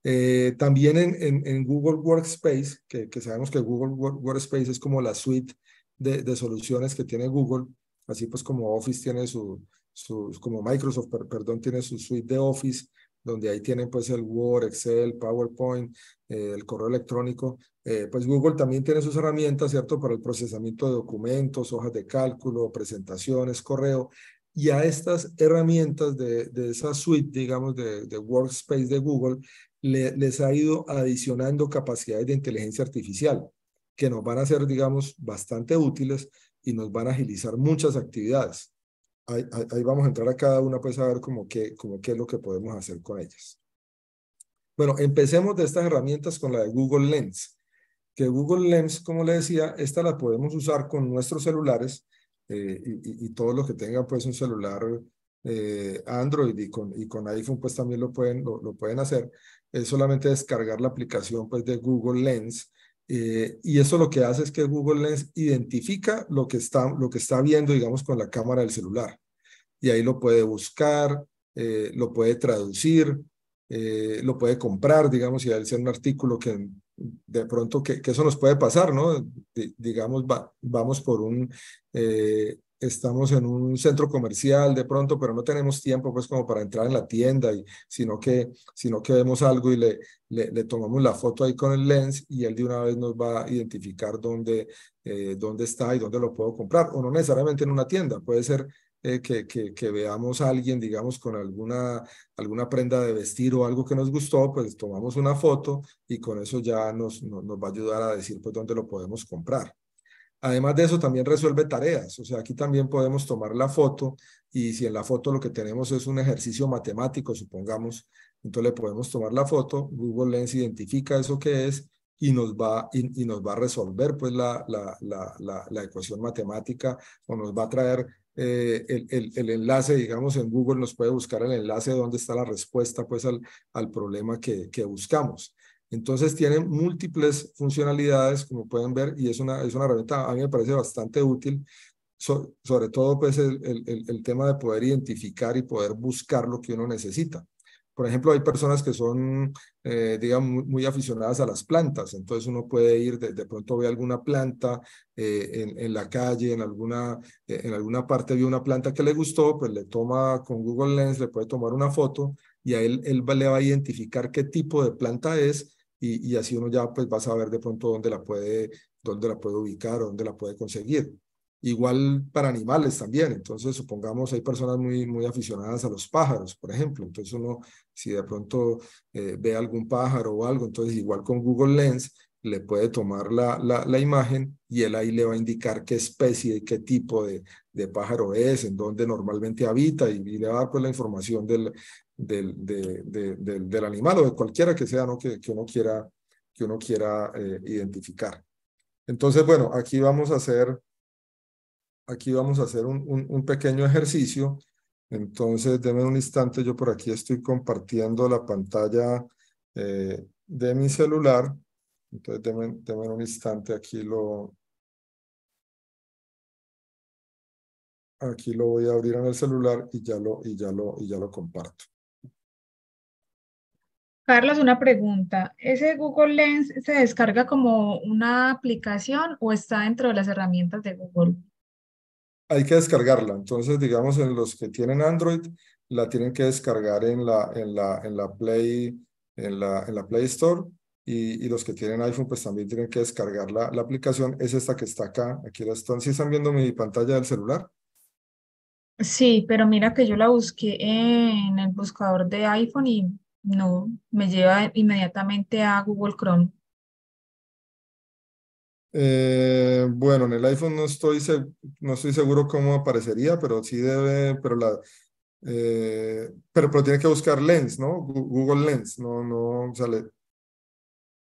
[SPEAKER 2] Eh, también en, en, Google Workspace, que, que, sabemos que Google Workspace es como la suite de, de, soluciones que tiene Google, así pues como Office tiene su, su como Microsoft, perdón, tiene su suite de Office, donde ahí tienen pues el Word, Excel, PowerPoint, eh, el correo electrónico. Eh, pues Google también tiene sus herramientas, ¿cierto? Para el procesamiento de documentos, hojas de cálculo, presentaciones, correo. Y a estas herramientas de, esa suite, digamos, de, Workspace de Google, les ha ido adicionando capacidades de inteligencia artificial que nos van a ser, digamos, bastante útiles y nos van a agilizar muchas actividades ahí, vamos a entrar a cada una, pues a ver como qué, qué es lo que podemos hacer con ellas. Bueno, empecemos de estas herramientas con la de Google Lens. Que Google Lens, como le decía, esta la podemos usar con nuestros celulares eh, y, y, y, todos los que tengan pues un celular eh, Android y con, iPhone pues también lo pueden, lo, lo pueden hacer. Es solamente descargar la aplicación pues de Google Lens eh, y eso lo que hace es que Google Lens identifica lo que, está, lo que está viendo, digamos, con la cámara del celular. Y ahí lo puede buscar, eh, lo puede traducir, eh, lo puede comprar, digamos, y al un artículo que de pronto, que, eso nos puede pasar, ¿no? digamos, vamos por un, estamos en un centro comercial de pronto, pero no tenemos tiempo pues como para entrar en la tienda, y, sino, que, sino que vemos algo y le, le, tomamos la foto ahí con el lens y él de una vez nos va a identificar dónde, eh, dónde está y dónde lo puedo comprar, o no necesariamente en una tienda, puede ser eh, que, que, veamos a alguien, digamos, con alguna, alguna prenda de vestir o algo que nos gustó, pues tomamos una foto y con eso ya nos, nos, nos va a ayudar a decir pues dónde lo podemos comprar. Además de eso, también resuelve tareas. O sea, aquí también podemos tomar la foto y si en la foto lo que tenemos es un ejercicio matemático, supongamos, entonces le podemos tomar la foto, Google Lens identifica eso que es y nos va, y, nos va a resolver pues la, la, ecuación matemática o nos va a traer eh, el, enlace, digamos, en Google nos puede buscar el enlace donde está la respuesta pues al, al problema que buscamos. Entonces tiene múltiples funcionalidades, como pueden ver, y es una, es una herramienta, a mí me parece bastante útil, sobre todo pues el, el, el, tema de poder identificar y poder buscar lo que uno necesita. Por ejemplo, hay personas que son, eh, digamos, muy, aficionadas a las plantas, entonces uno puede ir, de, pronto ve alguna planta eh, en, la calle, en alguna, eh, en alguna parte ve una planta que le gustó, pues le toma con Google Lens, le puede tomar una foto y a él, él le va a identificar qué tipo de planta es y, así uno ya pues va a saber de pronto dónde la puede, dónde la puede ubicar o dónde la puede conseguir. Igual para animales también, entonces supongamos hay personas muy, muy aficionadas a los pájaros, por ejemplo, entonces uno si de pronto eh, ve algún pájaro o algo, entonces igual con Google Lens le puede tomar la, la, imagen y él ahí le va a indicar qué especie, y qué tipo de, pájaro es, en dónde normalmente habita y, le va a dar pues la información del, del, de, del, animal o de cualquiera que sea ¿no? que, que uno quiera, que uno quiera eh, identificar. Entonces, bueno, aquí vamos a hacer, aquí vamos a hacer un, un, pequeño ejercicio. Entonces, denme un instante, yo por aquí estoy compartiendo la pantalla eh, de mi
[SPEAKER 3] celular. Entonces, denme, un instante, aquí lo, aquí lo voy a abrir en el celular y ya lo, y ya lo, y ya lo comparto.
[SPEAKER 1] Carlos, una pregunta. ¿Ese Google Lens se descarga como una aplicación o está dentro de las herramientas de Google?
[SPEAKER 2] Hay que descargarla. Entonces, digamos, en los que tienen Android, la tienen que descargar en la, en la, en la, Play, en la, en la Play Store. Y, y, los que tienen iPhone, pues también tienen que descargar la, la aplicación. Es esta que está acá. Aquí la están. ¿Sí están viendo mi pantalla del celular?
[SPEAKER 1] Sí, pero mira que yo la busqué en el buscador de iPhone y no, me lleva inmediatamente a Google Chrome.
[SPEAKER 3] Eh, bueno, en el iPhone no estoy,
[SPEAKER 2] no estoy seguro cómo aparecería, pero sí debe, pero la, eh, pero, tiene que buscar Lens, ¿no? Google Lens, no, no,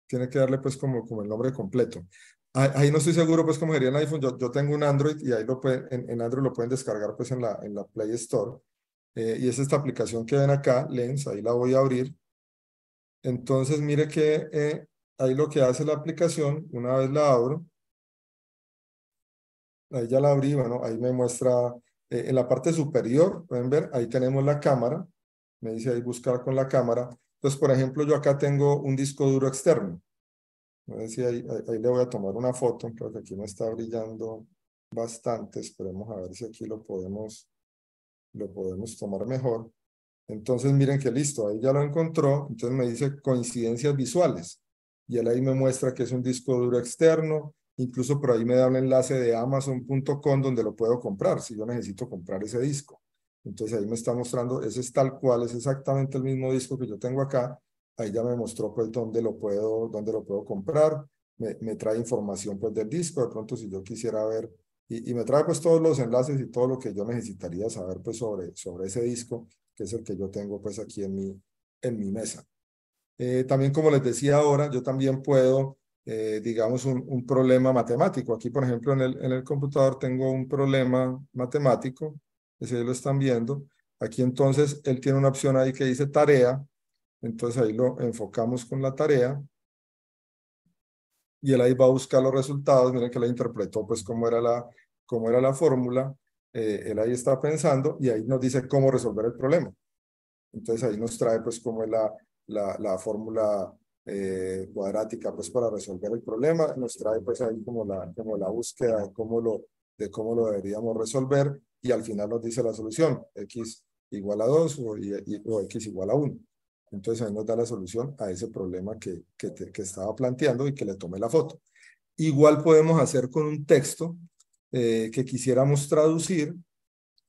[SPEAKER 2] tiene que darle pues como, como el nombre completo. Ahí, no estoy seguro pues cómo sería el iPhone, yo, yo tengo un Android y ahí lo pueden, en, en, Android lo pueden descargar pues en la, en la Play Store. Eh, y es esta aplicación que ven acá, Lens, ahí la voy a abrir. Entonces, mire que eh, ahí lo que hace la aplicación, una vez la abro, ahí ya la abrí, bueno, ahí me muestra, eh, en la parte superior, pueden ver, ahí tenemos la cámara, me dice ahí buscar con la cámara. Entonces, por ejemplo, yo acá tengo un disco duro externo. ahí, ahí le voy a tomar una foto, creo que aquí me está brillando bastante, esperemos a ver si aquí lo podemos lo podemos tomar mejor. Entonces miren que listo, ahí ya lo encontró, entonces me dice coincidencias visuales y él ahí me muestra que es un disco duro externo, incluso por ahí me da un enlace de amazon.com donde lo puedo comprar si yo necesito comprar ese disco. Entonces ahí me está mostrando, ese es tal cual, es exactamente el mismo disco que yo tengo acá, ahí ya me mostró pues dónde lo puedo, dónde lo puedo comprar, me, me trae información pues del disco, de pronto si yo quisiera ver y, me trae pues todos los enlaces y todo lo que yo necesitaría saber pues sobre, sobre ese disco, que es el que yo tengo pues aquí en mi, en mi mesa. Eh, también como les decía ahora, yo también puedo, eh, digamos, un, problema matemático. Aquí, por ejemplo, en el, en el computador tengo un problema matemático, ese lo están viendo. Aquí entonces él tiene una opción ahí que dice tarea, entonces ahí lo enfocamos con la tarea y él ahí va a buscar los resultados, miren que la interpretó pues cómo era la, cómo era la fórmula, eh, él ahí está pensando y ahí nos dice cómo resolver el problema. Entonces ahí nos trae pues cómo es la, la, fórmula eh, cuadrática pues para resolver el problema, nos trae pues ahí como la, como la búsqueda de cómo, lo, de cómo lo deberíamos resolver y al final nos dice la solución, x igual a 2 y, o x igual a 1. Entonces ahí nos da la solución a ese problema que, que, estaba planteando y que le tomé la foto. Igual podemos hacer con un texto eh, que quisiéramos traducir.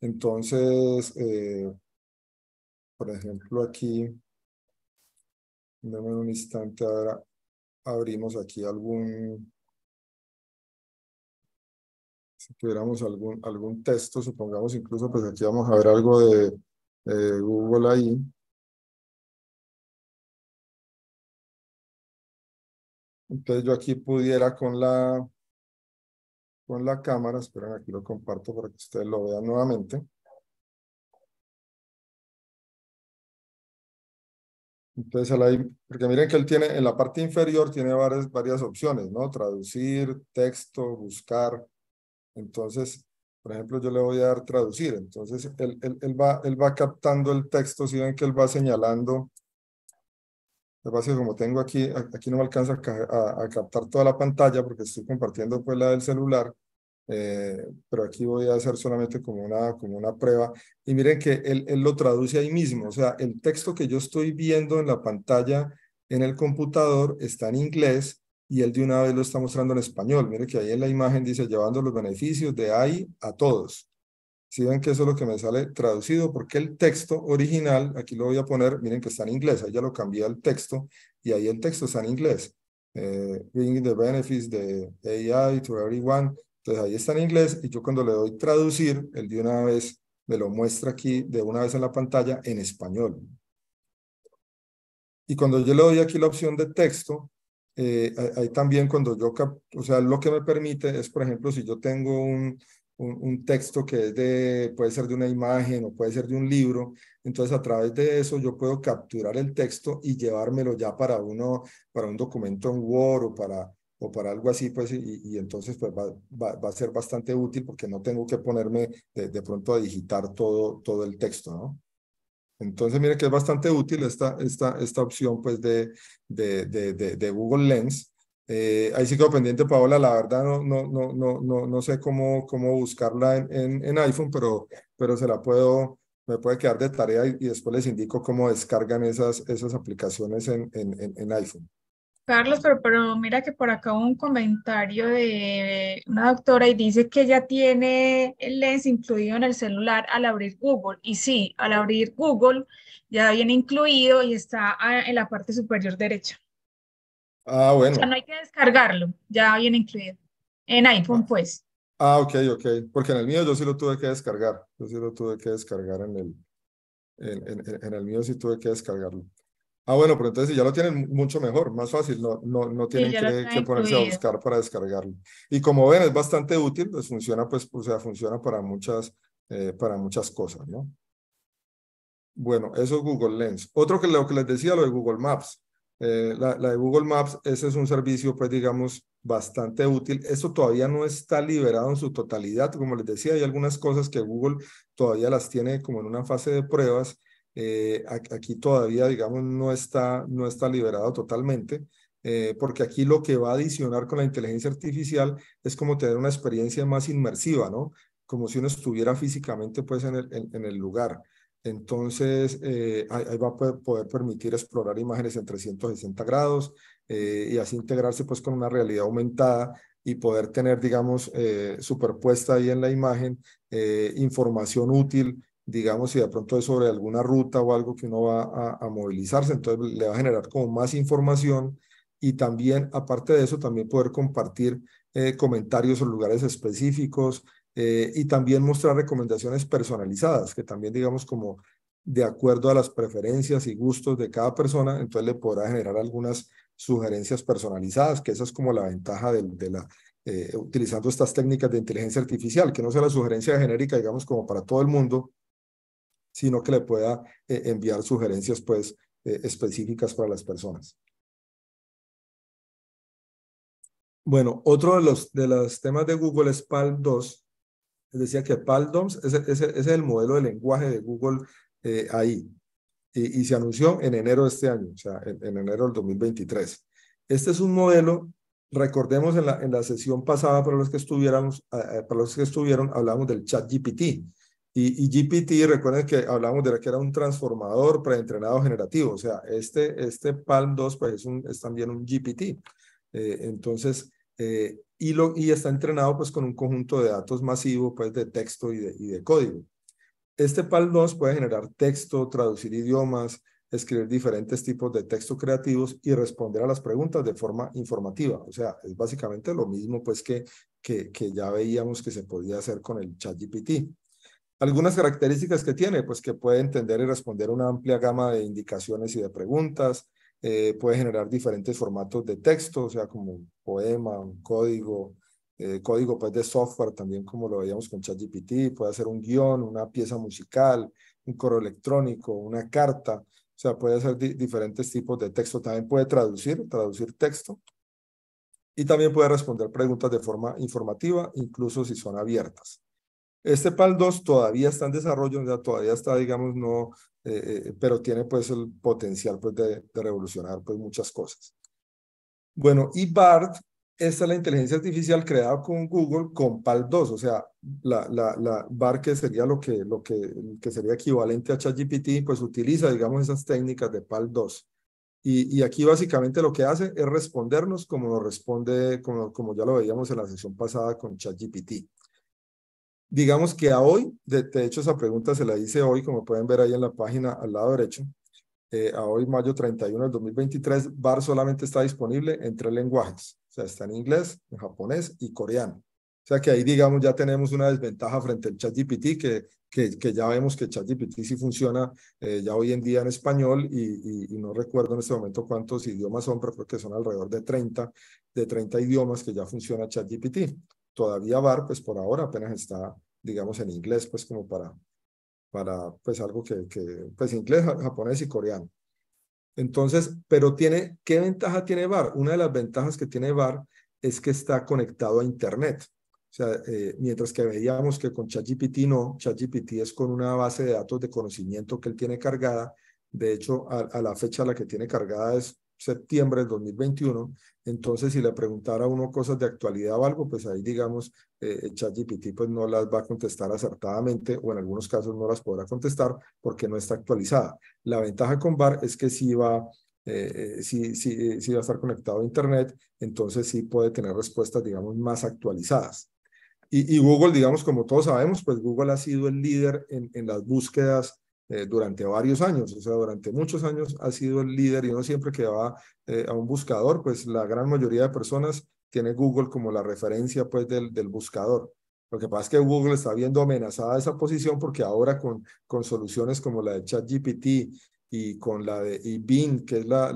[SPEAKER 2] Entonces, eh,
[SPEAKER 3] por ejemplo, aquí, déjame un instante, ahora abrimos aquí algún, si tuviéramos algún, algún texto, supongamos incluso, pues aquí vamos a ver algo
[SPEAKER 4] de eh, Google ahí.
[SPEAKER 3] Entonces yo aquí pudiera con la, con la cámara, esperen aquí lo comparto para que ustedes lo vean nuevamente. Entonces, porque miren que él tiene, en la parte inferior tiene varias, varias opciones, ¿no? Traducir, texto, buscar.
[SPEAKER 2] Entonces, por ejemplo, yo le voy a dar traducir. Entonces, él, va, él va captando el texto, si ven que él va señalando lo como tengo aquí, aquí no me alcanza a, captar toda la pantalla porque estoy compartiendo pues la del celular, eh, pero aquí voy a hacer solamente como una, como una prueba. Y miren que él, lo traduce ahí mismo, o sea, el texto que yo estoy viendo en la pantalla en el computador está en inglés y él de una vez lo está mostrando en español. miren que ahí en la imagen dice, llevando los beneficios de ahí a todos. Si ven que eso es lo que me sale traducido, porque el texto original, aquí lo voy a poner, miren que está en inglés, ahí ya lo cambié al texto, y ahí el texto está en inglés. Eh, the benefits de AI to everyone. Entonces ahí está en inglés, y yo cuando le doy traducir, el de una vez me lo muestra aquí, de una vez en la pantalla, en español. Y cuando yo le doy aquí la opción de texto, eh, ahí también cuando yo, o sea, lo que me permite es, por ejemplo, si yo tengo un, un, texto que es de, puede ser de una imagen o puede ser de un libro. Entonces, a través de eso yo puedo capturar el texto y llevármelo ya para uno, para un documento en Word o para, o para algo así, pues, y, entonces pues va, a ser bastante útil porque no tengo que ponerme de, pronto a digitar todo, todo el texto, ¿no? Entonces, mire que es bastante útil esta, esta, esta opción, pues, de, de, de Google Lens eh, ahí sí pendiente Paola, la verdad no, no, no, no, no, no sé cómo, cómo buscarla en, iPhone, pero, pero se la puedo, me puede quedar de tarea y, después les indico cómo descargan esas, esas aplicaciones en, en, iPhone.
[SPEAKER 1] Carlos, pero, pero mira que por acá hubo un comentario de una doctora y dice que ya tiene el lens incluido en el celular al abrir Google. Y sí, al abrir Google ya viene incluido y está en la parte superior derecha.
[SPEAKER 2] Ah, bueno. O sea, no
[SPEAKER 1] hay que descargarlo, ya viene incluido. En iPhone, ah. pues.
[SPEAKER 2] Ah, ok, ok. Porque en el mío yo sí lo tuve que descargar. Yo sí lo tuve que descargar en el, en, el mío sí tuve que descargarlo. Ah, bueno, pero entonces ya lo tienen mucho mejor, más fácil, no, no, no tienen que, ponerse a buscar para descargarlo. Y como ven, es bastante útil, pues funciona, pues, o sea, funciona para muchas, eh, para muchas cosas, ¿no? Bueno, eso es Google Lens. Otro que lo que les decía, lo de Google Maps. Eh, la, de Google Maps, ese es un servicio, pues digamos, bastante útil. eso todavía no está liberado en su totalidad. Como les decía, hay algunas cosas que Google todavía las tiene como en una fase de pruebas. Eh, aquí todavía, digamos, no está, no está liberado totalmente. Eh, porque aquí lo que va a adicionar con la inteligencia artificial es como tener una experiencia más inmersiva, ¿no? Como si uno estuviera físicamente pues en el lugar. Entonces, eh, ahí, va a poder, permitir explorar imágenes en 360 grados eh, y así integrarse pues con una realidad aumentada y poder tener, digamos, eh, superpuesta ahí en la imagen información útil, digamos, si de pronto es sobre alguna ruta o algo que uno va a, movilizarse, entonces le va a generar como más información y también, aparte de eso, también poder compartir comentarios o lugares específicos, eh, y también mostrar recomendaciones personalizadas, que también digamos como de acuerdo a las preferencias y gustos de cada persona, entonces le podrá generar algunas sugerencias personalizadas, que esa es como la ventaja de, de la, eh, utilizando estas técnicas de inteligencia artificial, que no sea la sugerencia genérica, digamos, como para todo el mundo, sino que le pueda eh, enviar sugerencias, pues, específicas para las personas. Bueno, otro de los, de los temas de Google es 2 decía que Palm ese, ese, es el modelo de lenguaje de Google eh, ahí. Y, se anunció en enero de este año, o sea, en, enero del 2023. Este es un modelo, recordemos en la, en la sesión pasada, para los que estuviéramos, eh, eh, para los que estuvieron, hablamos del chat GPT. Y, GPT, recuerden que hablamos de que era un transformador preentrenado generativo, o sea, este, este Palm 2 pues es, un, también un GPT. entonces, eh, y, está entrenado pues con un conjunto de datos masivo pues de texto y de, código. Este PAL2 puede generar texto, traducir idiomas, escribir diferentes tipos de texto creativos y responder a las preguntas de forma informativa. O sea, es básicamente lo mismo pues que, que, ya veíamos que se podía hacer con el ChatGPT. Algunas características que tiene, pues que puede entender y responder una amplia gama de indicaciones y de preguntas, eh, puede generar diferentes formatos de texto, o sea, como un poema, un código, eh, código pues, de software también, como lo veíamos con ChatGPT, puede hacer un guión, una pieza musical, un coro electrónico, una carta, o sea, puede hacer diferentes tipos de texto, también puede traducir, traducir texto, y también puede responder preguntas de forma informativa, incluso si son abiertas. Este PAL 2 todavía está en desarrollo, todavía está, digamos, no, eh, eh, pero tiene pues el potencial pues de, revolucionar pues muchas cosas. Bueno, y BART, esta es la inteligencia artificial creada con Google con PAL 2, o sea, la, la, BART que sería lo que, lo que, sería equivalente a ChatGPT, pues utiliza, digamos, esas técnicas de PAL 2. Y, aquí básicamente lo que hace es respondernos como nos responde, como, como ya lo veíamos en la sesión pasada con ChatGPT. Digamos que a hoy, de, hecho esa pregunta se la hice hoy, como pueden ver ahí en la página al lado derecho, eh, a hoy mayo 31 del 2023, VAR solamente está disponible en tres lenguajes, o sea, está en inglés, en japonés y coreano. O sea que ahí, digamos, ya tenemos una desventaja frente al ChatGPT, que, que, que, ya vemos que ChatGPT sí funciona eh, ya hoy en día en español y, y, no recuerdo en este momento cuántos idiomas son, pero creo que son alrededor de 30, de 30 idiomas que ya funciona ChatGPT todavía VAR, pues por ahora apenas está, digamos, en inglés, pues como para, para pues algo que, que pues inglés, japonés y coreano. Entonces, pero tiene, ¿qué ventaja tiene VAR? Una de las ventajas que tiene VAR es que está conectado a Internet. O sea, eh, mientras que veíamos que con ChatGPT no, ChatGPT es con una base de datos de conocimiento que él tiene cargada. De hecho, a, la fecha la que tiene cargada es septiembre del 2021. Entonces, si le preguntara uno cosas de actualidad o algo, pues ahí, digamos, eh, ChatGPT pues no las va a contestar acertadamente o en algunos casos no las podrá contestar porque no está actualizada. La ventaja con VAR es que si va, eh, eh, eh va a estar conectado a Internet, entonces sí puede tener respuestas, digamos, más actualizadas. Y, Google, digamos, como todos sabemos, pues Google ha sido el líder en, en las búsquedas eh, durante varios años, o sea, durante muchos años ha sido el líder y uno siempre que va eh, a un buscador, pues la gran mayoría de personas tiene Google como la referencia pues del, del buscador. Lo que pasa es que Google está viendo amenazada esa posición porque ahora con, con soluciones como la de ChatGPT y con la de Bing, que es la,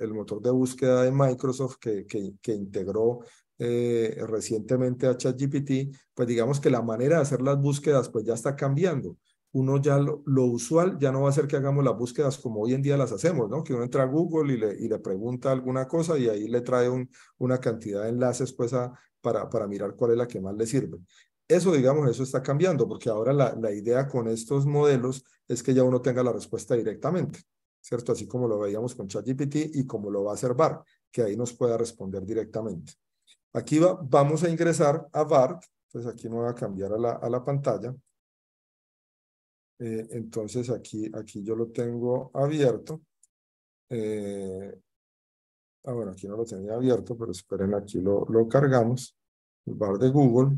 [SPEAKER 2] el, motor de búsqueda de Microsoft que, que, integró eh, recientemente a ChatGPT, pues digamos que la manera de hacer las búsquedas pues ya está cambiando uno ya lo, usual ya no va a ser que hagamos las búsquedas como hoy en día las hacemos, ¿no? Que uno entra a Google y le, y le pregunta alguna cosa y ahí le trae una cantidad de enlaces pues para, para mirar cuál es la que más le sirve. Eso, digamos, eso está cambiando porque ahora la, idea con estos modelos es que ya uno tenga la respuesta directamente, ¿cierto? Así como lo veíamos con ChatGPT y como lo va a hacer VAR, que ahí nos pueda responder directamente. Aquí vamos a ingresar a Bart pues aquí me voy a cambiar
[SPEAKER 3] a la pantalla eh, entonces aquí, aquí yo lo tengo abierto. Eh, ah, bueno, aquí no lo tenía abierto, pero esperen, aquí lo, cargamos. El bar de Google.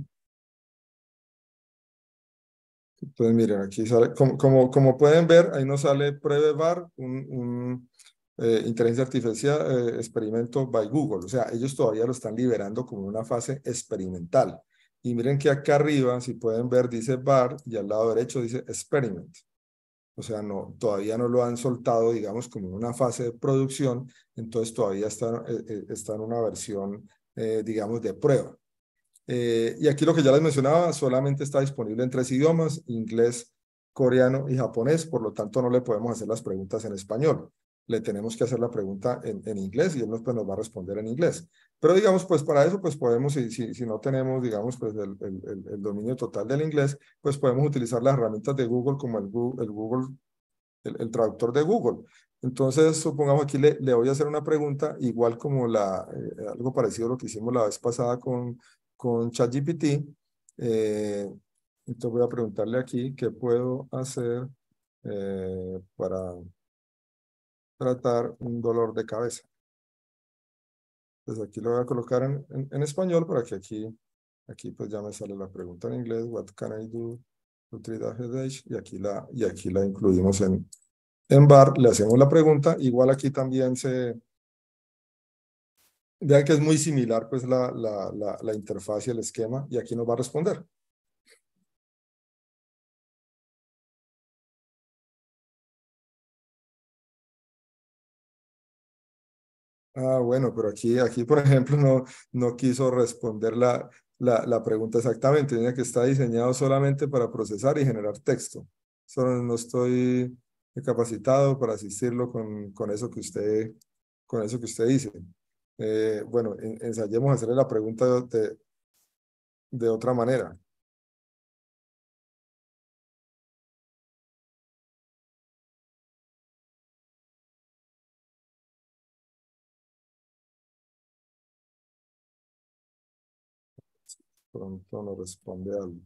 [SPEAKER 3] Entonces, miren, aquí sale, como, pueden ver, ahí nos sale
[SPEAKER 2] bar un, un eh, inteligencia artificial, eh, experimento by Google. O sea, ellos todavía lo están liberando como una fase experimental. Y miren que acá arriba, si pueden ver, dice bar y al lado derecho dice experiment. O sea, no, todavía no lo han soltado, digamos, como en una fase de producción, entonces todavía está, eh, eh, está en una versión, eh, digamos, de prueba. y aquí lo que ya les mencionaba, solamente está disponible en tres idiomas, inglés, coreano y japonés, por lo tanto no le podemos hacer las preguntas en español le tenemos que hacer la pregunta en, inglés y él nos, pues, nos va a responder en inglés. Pero digamos, pues para eso, pues podemos, si, si, no tenemos, digamos, pues el, dominio total del inglés, pues podemos utilizar las herramientas de Google como el Google, el, Google, el, traductor de Google. Entonces, supongamos aquí le, voy a hacer una pregunta, igual como la, eh, algo parecido a lo que hicimos la vez pasada con, con ChatGPT. Eh,
[SPEAKER 3] entonces voy a preguntarle aquí qué puedo hacer eh, para tratar un dolor de cabeza. Entonces pues aquí lo voy a colocar en, español para que aquí, aquí pues ya me sale la pregunta en inglés,
[SPEAKER 2] what can I do Y aquí la, y aquí la incluimos en, bar, le hacemos la pregunta, igual aquí también se...
[SPEAKER 3] Vean que es muy similar pues la interfaz y el esquema y aquí nos va a responder. Ah, bueno, pero aquí, aquí por ejemplo, no, no quiso responder la, la, pregunta exactamente. Dice que está
[SPEAKER 2] diseñado solamente para procesar y generar texto. Solo no estoy capacitado para asistirlo con, con, eso, que usted, con eso que usted dice. Eh, bueno, ensayemos a hacerle la pregunta de, de otra manera.
[SPEAKER 3] pronto no responde algo.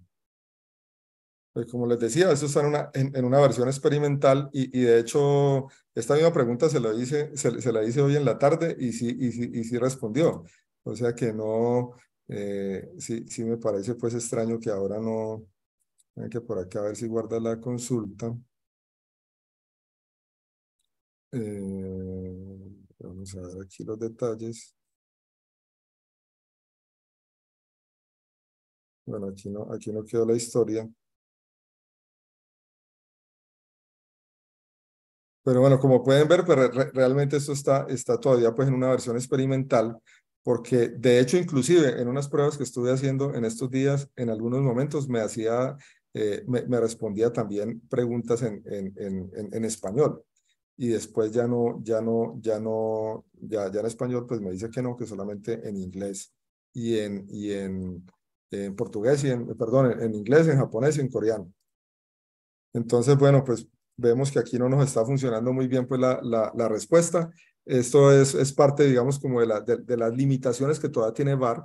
[SPEAKER 3] Pues, como les decía, eso está en una, en, una versión experimental y, de
[SPEAKER 2] hecho esta misma pregunta se la hice, se, la hice hoy en la tarde y sí, y y respondió. O sea que no, eh, sí, sí me parece pues extraño que ahora no,
[SPEAKER 3] eh, que por acá a ver si guarda la consulta. Eh, vamos a ver aquí los detalles.
[SPEAKER 4] Bueno, aquí no, aquí no quedó
[SPEAKER 3] la historia. Pero bueno, como pueden ver, pero pues realmente esto está, está todavía pues en una versión experimental,
[SPEAKER 2] porque de hecho inclusive en unas pruebas que estuve haciendo en estos días, en algunos momentos me hacía, eh, me, respondía también preguntas en, en, en, en, español. Y después ya no, ya no, ya no, ya, ya en español pues me dice que no, que solamente en inglés y en, y en, en portugués y en, perdón, en, inglés, en japonés y en coreano. Entonces, bueno, pues vemos que aquí no nos está funcionando muy bien pues la, la, respuesta. Esto es, es parte, digamos, como de, la, de, las limitaciones que todavía tiene VAR.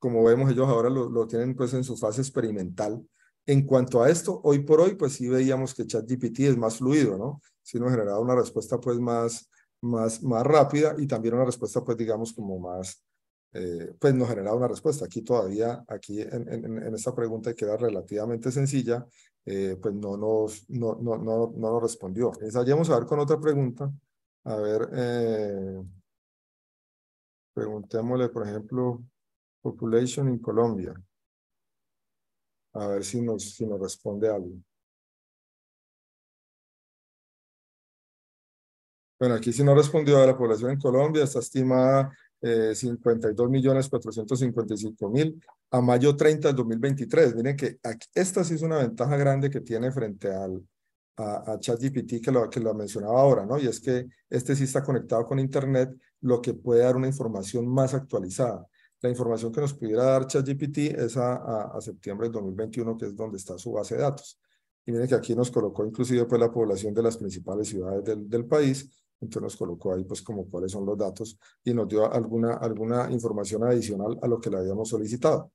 [SPEAKER 2] Como vemos, ellos ahora lo, tienen pues en su fase experimental. En cuanto a esto, hoy por hoy, pues sí veíamos que ChatGPT es más fluido, ¿no? Sí nos generaba una respuesta pues más, más, más rápida y también una respuesta pues digamos como más, eh, pues nos generaba una respuesta. Aquí todavía, aquí en, esta pregunta que era relativamente sencilla, eh, pues no nos, no, no, no, no nos respondió. a
[SPEAKER 3] ver con otra pregunta. A ver, eh, preguntémosle, por ejemplo, population in Colombia. A ver si nos, si nos responde algo. Bueno, aquí si no respondió a la población en Colombia, está estimada eh,
[SPEAKER 2] a mayo 30 del 2023. Miren que esta sí es una ventaja grande que tiene frente al, a, ChatGPT que lo, que lo mencionaba ahora, ¿no? Y es que este sí está conectado con Internet, lo que puede dar una información más actualizada. La información que nos pudiera dar ChatGPT es a, septiembre del 2021, que es donde está su base de datos. Y miren que aquí nos colocó inclusive pues, la población de las principales ciudades del, del país entonces nos colocó ahí pues como cuáles son los datos y nos dio alguna, alguna información adicional a lo que le habíamos solicitado.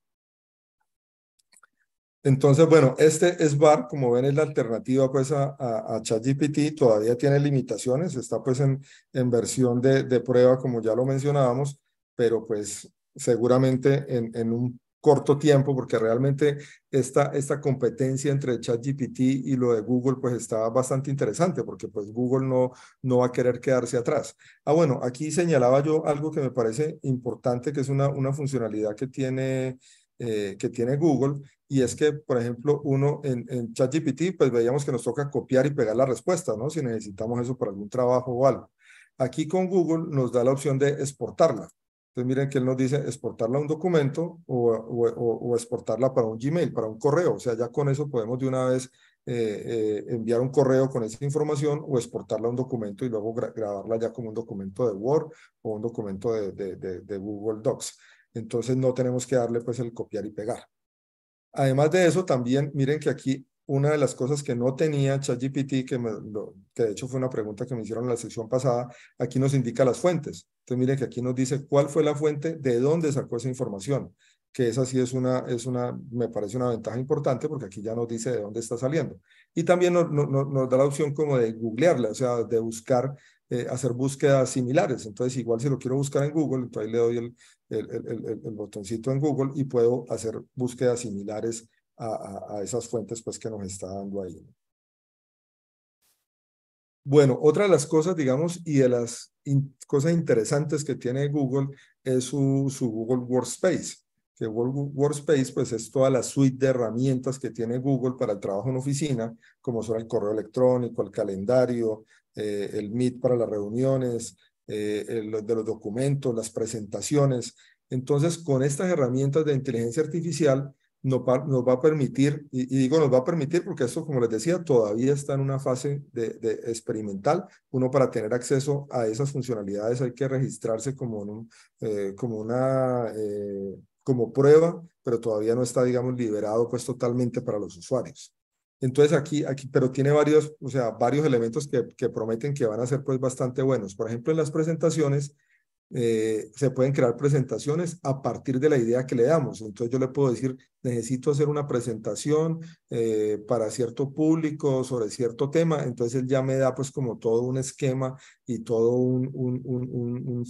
[SPEAKER 2] Entonces, bueno, este es bar, como ven, es la alternativa pues a, a, ChatGPT, todavía tiene limitaciones, está pues en, en versión de, prueba, como ya lo mencionábamos, pero pues seguramente en, en un corto tiempo, porque realmente esta, esta competencia entre ChatGPT y lo de Google pues está bastante interesante, porque pues Google no, no va a querer quedarse atrás. Ah, bueno, aquí señalaba yo algo que me parece importante, que es una, una funcionalidad que tiene, eh, que tiene Google, y es que, por ejemplo, uno en, en ChatGPT pues veíamos que nos toca copiar y pegar la respuesta, ¿no? Si necesitamos eso para algún trabajo o algo. Aquí con Google nos da la opción de exportarla. Entonces miren que él nos dice exportarla a un documento o, exportarla para un Gmail, para un correo. O sea, ya con eso podemos de una vez eh, eh, enviar un correo con esa información o exportarla a un documento y luego grabarla ya como un documento de Word o un documento de, de, Google Docs. Entonces no tenemos que darle pues el copiar y pegar. Además de eso, también miren que aquí una de las cosas que no tenía ChatGPT, que, que de hecho fue una pregunta que me hicieron en la sección pasada, aquí nos indica las fuentes. Entonces, mire que aquí nos dice cuál fue la fuente, de dónde sacó esa información, que esa sí es una, es una me parece una ventaja importante porque aquí ya nos dice de dónde está saliendo. Y también nos, da la opción como de googlearla, o sea, de buscar, eh, hacer búsquedas similares. Entonces, igual si lo quiero buscar en Google, entonces le doy el, el botoncito en Google y puedo hacer búsquedas similares a, esas fuentes pues, que nos está dando ahí. Bueno, otra de las cosas, digamos, y de las cosas interesantes que tiene Google es su, Google Workspace. Que Google Workspace, pues es toda la suite de herramientas que tiene Google para el trabajo en oficina, como son el correo electrónico, el calendario, eh, el Meet para las reuniones, eh, de los documentos, las presentaciones. Entonces, con estas herramientas de inteligencia artificial, nos va, a permitir, y, digo nos va a permitir porque esto, como les decía, todavía está en una fase de, experimental. Uno para tener acceso a esas funcionalidades hay que registrarse como, eh, como una... Eh, como prueba, pero todavía no está, digamos, liberado pues totalmente para los usuarios. Entonces aquí, aquí pero tiene varios, o sea, varios elementos que, que prometen que van a ser pues bastante buenos. Por ejemplo, en las presentaciones eh, se pueden crear presentaciones a partir de la idea que le damos. Entonces yo le puedo decir, necesito hacer una presentación eh, para cierto público sobre cierto tema. Entonces él ya me da pues como todo un esquema y todo un,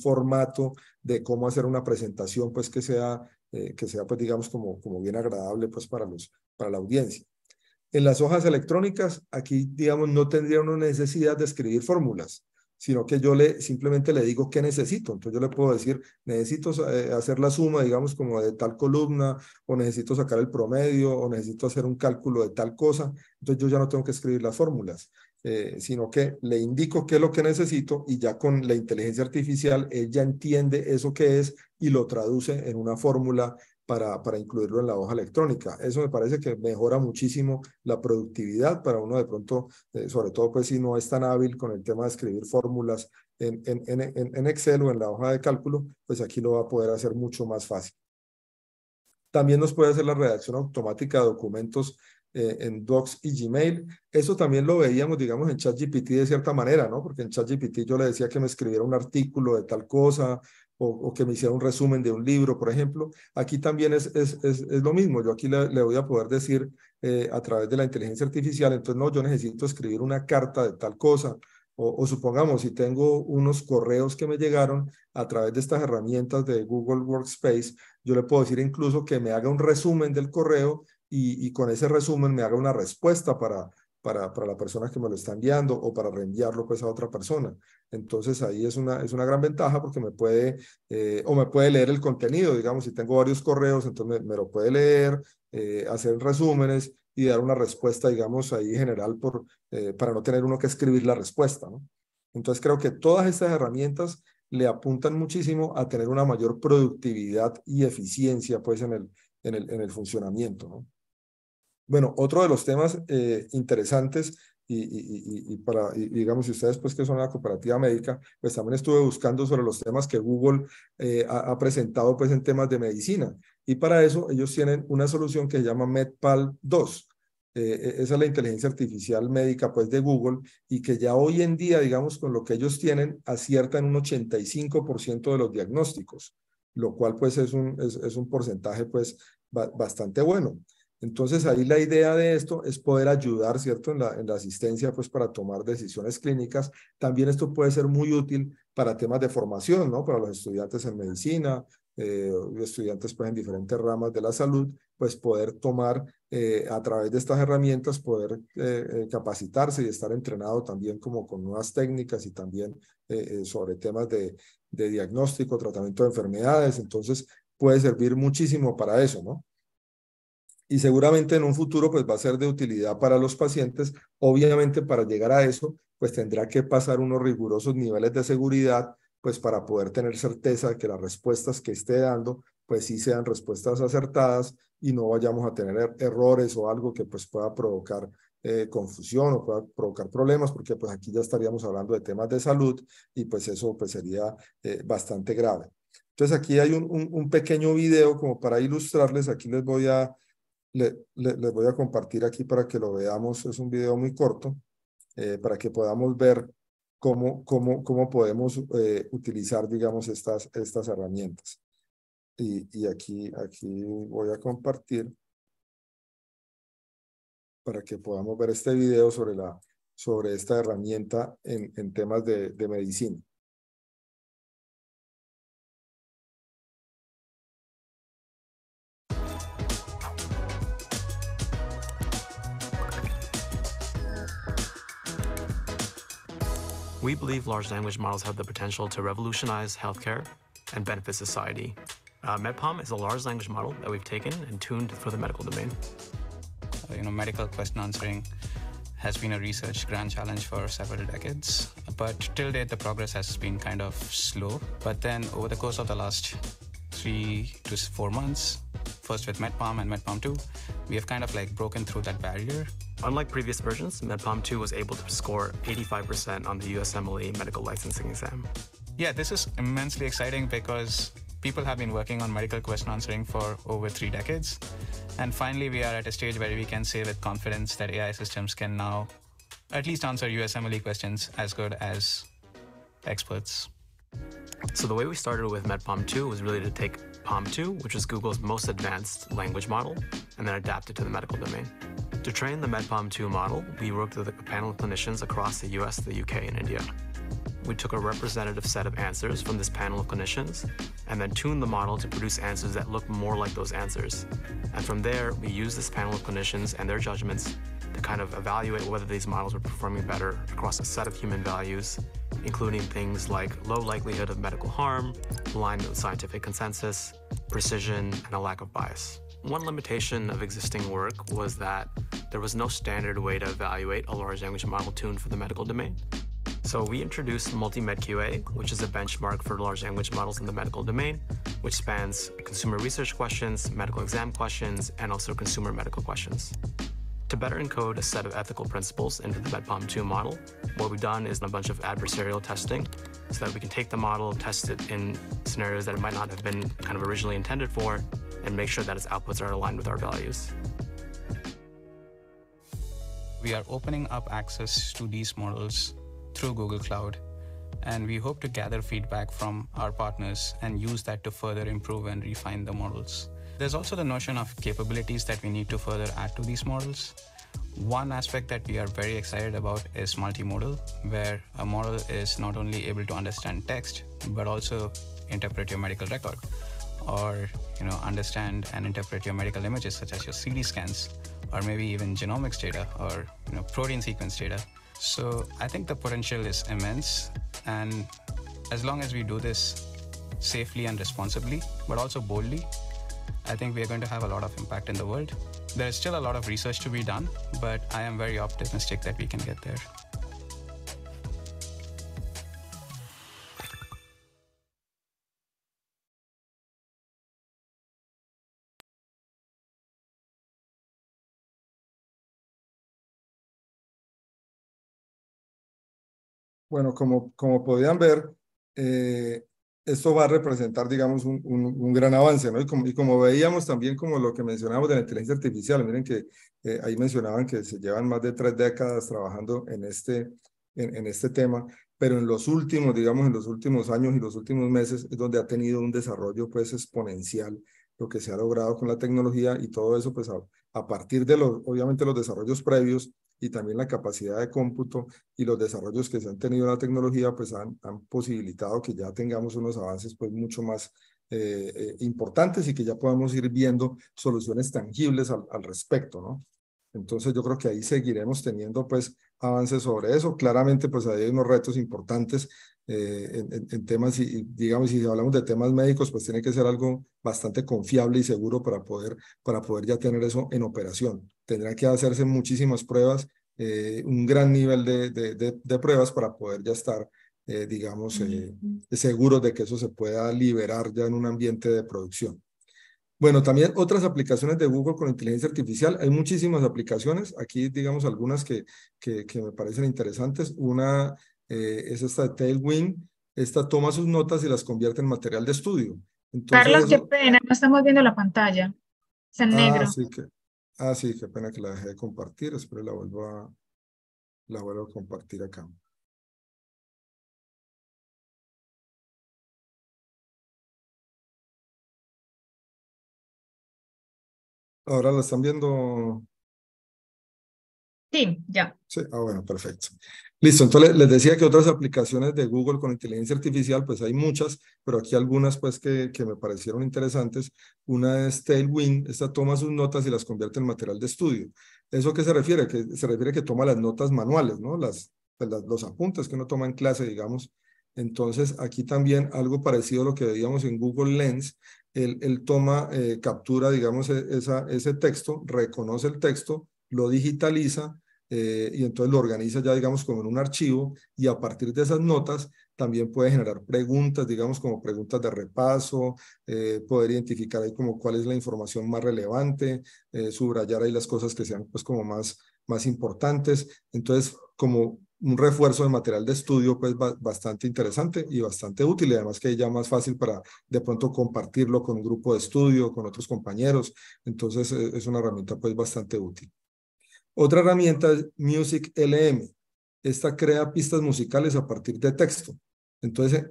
[SPEAKER 2] formato de cómo hacer una presentación pues que sea, eh, que sea pues digamos como, como bien agradable pues para, los, para la audiencia. En las hojas electrónicas, aquí, digamos, no tendríamos una necesidad de escribir fórmulas sino que yo le simplemente le digo qué necesito. Entonces yo le puedo decir, necesito eh, hacer la suma, digamos, como de tal columna, o necesito sacar el promedio, o necesito hacer un cálculo de tal cosa. Entonces yo ya no tengo que escribir las fórmulas, eh, sino que le indico qué es lo que necesito y ya con la inteligencia artificial ella entiende eso que es y lo traduce en una fórmula para, incluirlo en la hoja electrónica. Eso me parece que mejora muchísimo la productividad para uno de pronto, eh, sobre todo pues si no es tan hábil con el tema de escribir fórmulas en, en, Excel o en la hoja de cálculo, pues aquí lo va a poder hacer mucho más fácil. También nos puede hacer la redacción automática de documentos eh, en Docs y Gmail. Eso también lo veíamos, digamos, en ChatGPT de cierta manera, ¿no? Porque en ChatGPT yo le decía que me escribiera un artículo de tal cosa o, que me hiciera un resumen de un libro, por ejemplo. Aquí también es, es, es, lo mismo. Yo aquí le, voy a poder decir eh, a través de la inteligencia artificial, entonces no, yo necesito escribir una carta de tal cosa. O, supongamos, si tengo unos correos que me llegaron a través de estas herramientas de Google Workspace, yo le puedo decir incluso que me haga un resumen del correo y, y con ese resumen me haga una respuesta para, para, la persona que me lo está enviando o para reenviarlo pues a otra persona. Entonces ahí es una, es una gran ventaja porque me puede, eh, o me puede leer el contenido, digamos, si tengo varios correos, entonces me, lo puede leer, eh, hacer resúmenes y dar una respuesta, digamos, ahí general por, eh, para no tener uno que escribir la respuesta, ¿no? Entonces creo que todas estas herramientas le apuntan muchísimo a tener una mayor productividad y eficiencia pues en el, en el, en el funcionamiento, ¿no? Bueno, otro de los temas eh, interesantes y, para, digamos, si ustedes pues que son la cooperativa médica, pues también estuve buscando sobre los temas que Google eh, ha, presentado pues en temas de medicina. Y para eso ellos tienen una solución que se llama MedPal 2. Eh, e, esa es la inteligencia artificial médica pues de Google y que ya hoy en día, digamos, con lo que ellos tienen, acierta en un 85% de los diagnósticos, lo cual pues es un, es, un porcentaje pues bastante bueno. Entonces ahí la idea de esto es poder ayudar, ¿cierto? En la, asistencia, pues para tomar decisiones clínicas. También esto puede ser muy útil para temas de formación, ¿no? Para los estudiantes en medicina, eh, estudiantes pues en diferentes ramas de la salud, pues poder tomar eh, a través de estas herramientas, poder eh, capacitarse y estar entrenado también como con nuevas técnicas y también sobre temas de diagnóstico, tratamiento de enfermedades. Entonces puede servir muchísimo para eso, ¿no? y seguramente en un futuro pues va a ser de utilidad para los pacientes. Obviamente para llegar a eso pues tendrá que pasar unos rigurosos niveles de seguridad pues para poder tener certeza de que las respuestas que esté dando pues sí sean respuestas acertadas y no vayamos a tener er-, errores o algo que pues pueda provocar eh, confusión o pueda provocar problemas, porque pues aquí ya estaríamos hablando de temas de salud y pues eso pues sería eh, bastante grave. Entonces aquí hay un, un, un, pequeño video como para ilustrarles, aquí les voy a le, les voy a compartir aquí para que lo veamos. Es un video muy corto eh, para que podamos ver cómo, cómo, cómo podemos eh, utilizar, digamos, estas, estas herramientas. Y, aquí, aquí voy a compartir
[SPEAKER 3] para que podamos ver este video sobre, la, sobre esta herramienta en, en temas de medicina.
[SPEAKER 5] We believe large language models have the potential to revolutionize healthcare and benefit society.
[SPEAKER 6] Uh, MedPalm is a large language model that we've taken and tuned for the medical domain. Uh, you know, medical question answering has been a research grand challenge for several decades, but till date the progress has been kind of slow. But then over the course of the last three to four months, first with MedPalm and MedPalm 2, we have kind of like broken through that barrier. Unlike previous versions, MedPalm 2 was able to score 85% on the
[SPEAKER 5] USMLE medical licensing exam.
[SPEAKER 6] Yeah, this is immensely exciting because people have been working on medical question answering for over three decades. And finally, we are at a stage where we can say with confidence that AI systems can now at least answer USMLE questions as good as experts. So the way we started with MedPalm2 was really to take
[SPEAKER 5] PaLM2, which is Google's most advanced language model, and then adapt it to the medical domain. To train the MedPalm2 model, we worked with a panel of clinicians across the US, the UK, and India. We took a representative set of answers from this panel of clinicians and then tuned the model to produce answers that look more like those answers. And from there, we used this panel of clinicians and their judgments to kind of evaluate whether these models were performing better across a set of human values, including things like low likelihood of medical harm, alignment with scientific consensus, precision, and a lack of bias. One limitation of existing work was that there was no standard way to evaluate a large language model tuned for the medical domain. So we introduced QA, which is a benchmark for large language models in the medical domain, which spans consumer research questions, medical exam questions, and also consumer medical questions. To better encode a set of ethical principles into the BedPom2 model, what we've done is a bunch of adversarial testing so that we can take the model, test it in scenarios that it might not have been kind of originally intended for, and make sure that its outputs are aligned with our values.
[SPEAKER 6] We are opening up access to these models through Google Cloud, and we hope to gather feedback from our partners and use that to further improve and refine the models. There's also the notion of capabilities that we need to further add to these models. One aspect that we are very excited about is multimodal, where a model is not only able to understand text, but also interpret your medical record or you know understand and interpret your medical images such as your CT scans or maybe even genomics data or you know protein sequence data. So I think the potential is immense and as long as we do this safely and responsibly but also boldly, I think we are going to have a lot of impact in the world. There is still a lot of research to be done, but I am very optimistic that we can get there.
[SPEAKER 4] Bueno,
[SPEAKER 2] como, como podían ver, eh, esto va a representar, digamos, un, gran avance, ¿no? Y como, veíamos también, como lo que mencionábamos de la inteligencia artificial, miren que eh, ahí mencionaban que se llevan más de tres décadas trabajando en este, en, este tema, pero en los últimos, digamos, en los últimos años y los últimos meses es donde ha tenido un desarrollo, pues, exponencial lo que se ha logrado con la tecnología y todo eso, pues, a partir de los, obviamente, los desarrollos previos y también la capacidad de cómputo y los desarrollos que se han tenido en la tecnología, pues han, posibilitado que ya tengamos unos avances pues mucho más eh, eh, importantes y que ya podamos ir viendo soluciones tangibles al, al respecto, ¿no? Entonces yo creo que ahí seguiremos teniendo pues avances sobre eso. Claramente pues hay unos retos importantes eh, en, temas, y, digamos, si hablamos de temas médicos, pues tiene que ser algo bastante confiable y seguro para poder, para poder ya tener eso en operación. tendrá que hacerse muchísimas pruebas, eh, un gran nivel de, de, pruebas para poder ya estar, eh, digamos, seguros de que eso se pueda liberar ya en un ambiente de producción. Bueno, también otras aplicaciones de Google con inteligencia artificial. Hay muchísimas aplicaciones. Aquí, digamos, algunas que, que, que me parecen interesantes. Una eh, es esta Tailwind, esta toma sus notas y las convierte en material de estudio. Carlos, qué
[SPEAKER 1] pena, no estamos viendo la pantalla. Está en ah, negro.
[SPEAKER 2] Sí que, ah, sí, qué pena que la dejé de compartir. Espero la vuelvo la vuelvo a compartir acá.
[SPEAKER 4] Ahora la están viendo. Sí, ya.
[SPEAKER 2] Sí, ah, bueno, perfecto. Listo, entonces les decía que otras aplicaciones de Google con inteligencia artificial, pues hay muchas, pero aquí algunas pues que, que me parecieron interesantes. Una es Tailwind, esta toma sus notas y las convierte en material de estudio. ¿Eso qué se refiere? Que se refiere que toma las notas manuales, ¿no? Pues, las, los apuntes que uno toma en clase, digamos. Entonces, aquí también algo parecido a lo que veíamos en Google Lens, él, el toma, eh, captura, digamos, e, esa, ese texto, reconoce el texto, lo digitaliza eh, y entonces lo organiza ya, digamos, como en un archivo y a partir de esas notas también puede generar preguntas, digamos, como preguntas de repaso, eh, poder identificar ahí como cuál es la información más relevante, eh, subrayar ahí las cosas que sean pues como más, más importantes. Entonces, como un refuerzo de material de estudio pues bastante interesante y bastante útil además que ya más fácil para de pronto compartirlo con un grupo de estudio, con otros compañeros. Entonces es una herramienta pues bastante útil. Otra herramienta es Music LM. Esta crea pistas musicales a partir de texto. Entonces,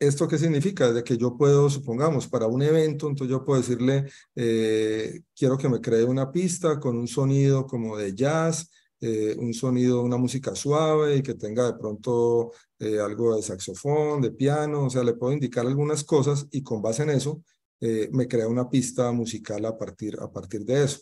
[SPEAKER 2] ¿Esto qué significa? De que yo puedo, supongamos, para un evento, entonces yo puedo decirle, eh, quiero que me cree una pista con un sonido como de jazz, eh, un sonido, una música suave y que tenga de pronto eh, algo de saxofón, de piano, o sea, le puedo indicar algunas cosas y con base en eso me crea una pista musical a partir, a partir de eso.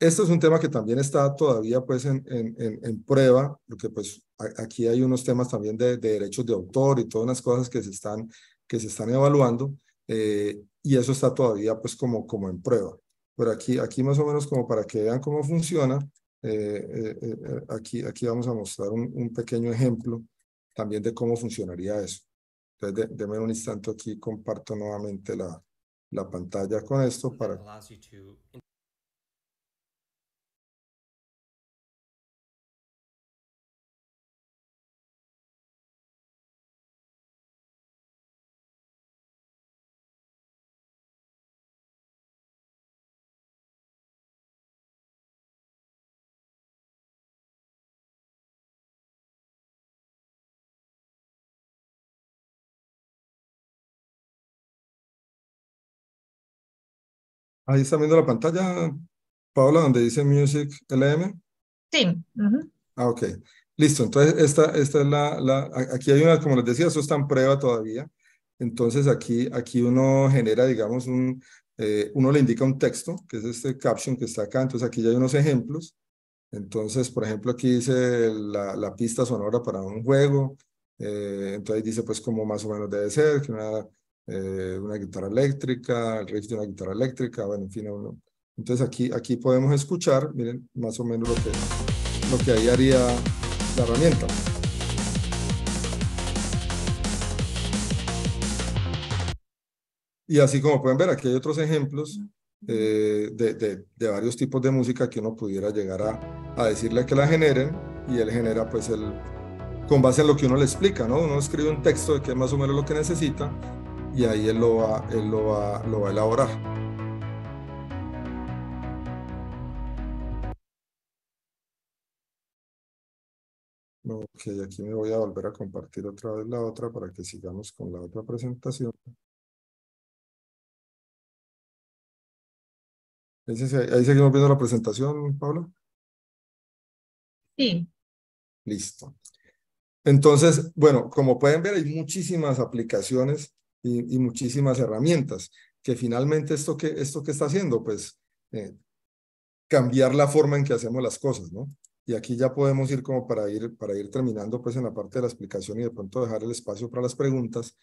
[SPEAKER 2] Esto es un tema que también está todavía pues en, en, en prueba, porque pues aquí hay unos temas también de, de, derechos de autor y todas las cosas que se están, que se están evaluando, eh, y eso está todavía pues como, como en prueba. Pero aquí, aquí más o menos como para que vean cómo funciona, eh, eh, aquí, aquí vamos a mostrar un, un, pequeño ejemplo también de cómo funcionaría eso. Entonces, de, un instante aquí, comparto nuevamente la, la pantalla con esto para... Ahí está viendo la pantalla, Paula, donde dice Music LM. Sí. Ah, ok. Listo, entonces esta, esta es la, la, aquí hay una, como les decía, eso está en prueba todavía. Entonces aquí, aquí uno genera, digamos, un, eh, uno le indica un texto, que es este caption que está acá. Entonces aquí ya hay unos ejemplos. Entonces, por ejemplo, aquí dice la, la pista sonora para un juego. Eh, entonces dice, pues, como más o menos debe ser, que una eh, una guitarra eléctrica, el riff de una guitarra eléctrica, bueno, en fin. entonces aquí, aquí podemos escuchar, miren, más o menos lo que, lo que ahí haría la herramienta. Y así como pueden ver, aquí hay otros ejemplos eh, de, de, de, varios tipos de música que uno pudiera llegar a, a, decirle que la generen y él genera pues el, con base en lo que uno le explica, ¿no? Uno escribe un texto de que es más o menos lo que necesita y ahí él lo va, él lo
[SPEAKER 3] va, lo va a elaborar. Ok, aquí me voy a volver a compartir otra vez la otra para que sigamos con la otra presentación.
[SPEAKER 4] Ahí seguimos viendo la presentación, Pablo. Sí.
[SPEAKER 2] Listo. Entonces, bueno, como pueden ver, hay muchísimas aplicaciones y, muchísimas herramientas, que finalmente esto que, esto que está haciendo, pues eh, cambiar la forma en que hacemos las cosas, ¿no? Y aquí ya podemos ir como para ir, para ir terminando pues en la parte de la explicación y de pronto dejar el espacio para las preguntas.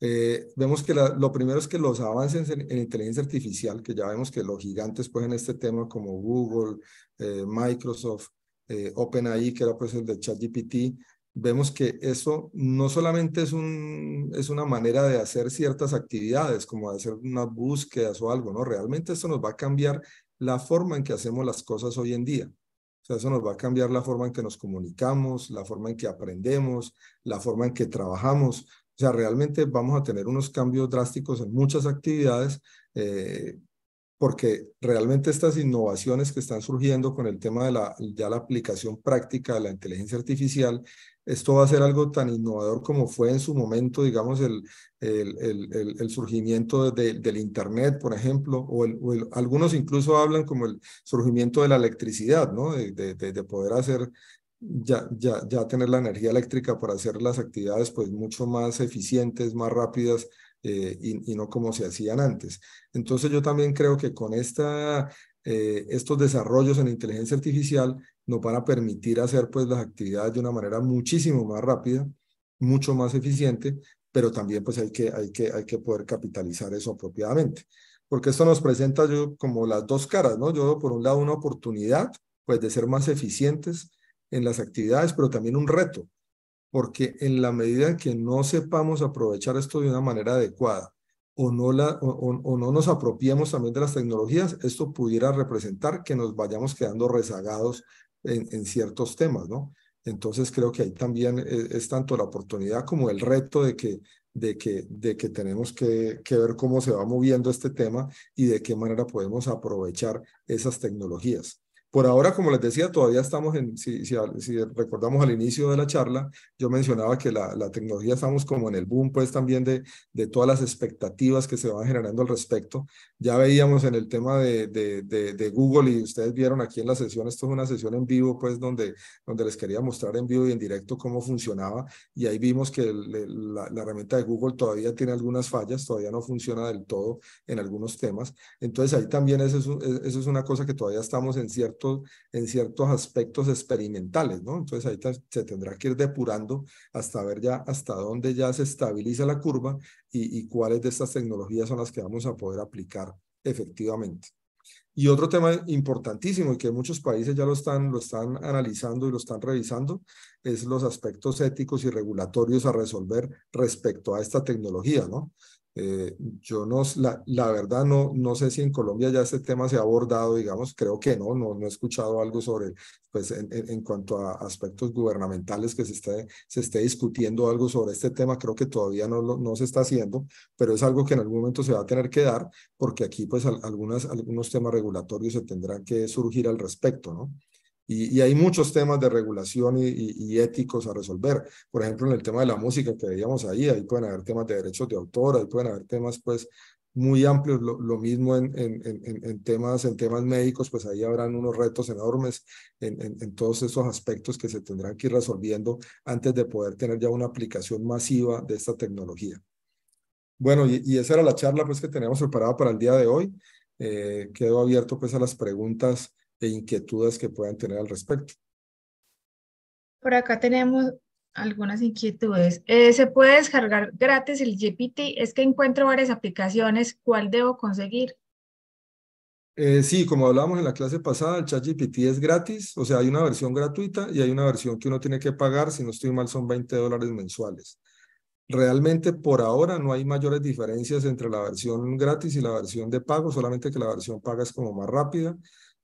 [SPEAKER 2] Eh, vemos que lo primero es que los avances en, inteligencia artificial, que ya vemos que los gigantes pues en este tema como Google, eh, Microsoft, OpenAI, que era pues el de ChatGPT, vemos que eso no solamente es, un, es una manera de hacer ciertas actividades, como hacer unas búsquedas o algo, ¿no? Realmente esto nos va a cambiar la forma en que hacemos las cosas hoy en día. O sea, eso nos va a cambiar la forma en que nos comunicamos, la forma en que aprendemos, la forma en que trabajamos. O sea, realmente vamos a tener unos cambios drásticos en muchas actividades eh, porque realmente estas innovaciones que están surgiendo con el tema de la, ya la aplicación práctica de la inteligencia artificial esto va a ser algo tan innovador como fue en su momento, digamos, el, el, surgimiento del Internet, por ejemplo, o, algunos incluso hablan como el surgimiento de la electricidad, ¿no? De, poder hacer, ya, ya, tener la energía eléctrica para hacer las actividades pues mucho más eficientes, más rápidas, eh, y, no como se hacían antes. Entonces yo también creo que con esta, eh, estos desarrollos en inteligencia artificial nos van a permitir hacer pues las actividades de una manera muchísimo más rápida, mucho más eficiente, pero también pues hay que, hay que, hay que poder capitalizar eso apropiadamente. Porque esto nos presenta yo como las dos caras, ¿no? Yo veo por un lado una oportunidad pues de ser más eficientes en las actividades, pero también un reto, porque en la medida en que no sepamos aprovechar esto de una manera adecuada o no, la, o no nos apropiemos también de las tecnologías, esto pudiera representar que nos vayamos quedando rezagados en, ciertos temas, ¿no? Entonces creo que ahí también e-, es, tanto la oportunidad como el reto de que, de que, de que tenemos que, ver cómo se va moviendo este tema y de qué manera podemos aprovechar esas tecnologías. Por ahora, como les decía, todavía estamos en, si, recordamos al inicio de la charla, yo mencionaba que la, tecnología estamos como en el boom, pues también de, de todas las expectativas que se van generando al respecto. Ya veíamos en el tema de, de, Google y ustedes vieron aquí en la sesión, esto es una sesión en vivo, pues donde, donde les quería mostrar en vivo y en directo cómo funcionaba y ahí vimos que la, herramienta de Google todavía tiene algunas fallas, todavía no funciona del todo en algunos temas. Entonces ahí también eso es e, una cosa que todavía estamos en cierto en ciertos aspectos experimentales, ¿no? Entonces ahí se tendrá que ir depurando hasta ver ya hasta dónde ya se estabiliza la curva y, y cuáles de estas tecnologías son las que vamos a poder aplicar efectivamente. Y otro tema importantísimo y que muchos países ya lo están, lo están analizando y lo están revisando es los aspectos éticos y regulatorios a resolver respecto a esta tecnología, ¿no? Eh, yo no, la, la, verdad no, no sé si en Colombia ya este tema se ha abordado, digamos, creo que no, no, no he escuchado algo sobre, pues en, cuanto a aspectos gubernamentales que se esté, se esté discutiendo algo sobre este tema, creo que todavía no, no se está haciendo, pero es algo que en algún momento se va a tener que dar, porque aquí pues algunas, algunos temas regulatorios se tendrán que surgir al respecto, ¿no? Y, hay muchos temas de regulación y, éticos a resolver. Por ejemplo, en el tema de la música que veíamos ahí, ahí pueden haber temas de derechos de autor, ahí pueden haber temas pues muy amplios, lo, mismo en, en, temas, en temas médicos, pues ahí habrán unos retos enormes en, todos esos aspectos que se tendrán que ir resolviendo antes de poder tener ya una aplicación masiva de esta tecnología. Bueno, y, esa era la charla pues que teníamos preparada para el día de hoy. Eh, quedo abierto pues a las preguntas e inquietudes que puedan tener al respecto.
[SPEAKER 1] Por acá tenemos algunas inquietudes. Eh, ¿Se puede descargar gratis el GPT? Es que encuentro varias aplicaciones. ¿Cuál debo conseguir?
[SPEAKER 2] Eh, sí, como hablábamos en la clase pasada, el ChatGPT es gratis, o sea, hay una versión gratuita y hay una versión que uno tiene que pagar, si no estoy mal, son 20 dólares mensuales. Realmente por ahora no hay mayores diferencias entre la versión gratis y la versión de pago, solamente que la versión paga es como más rápida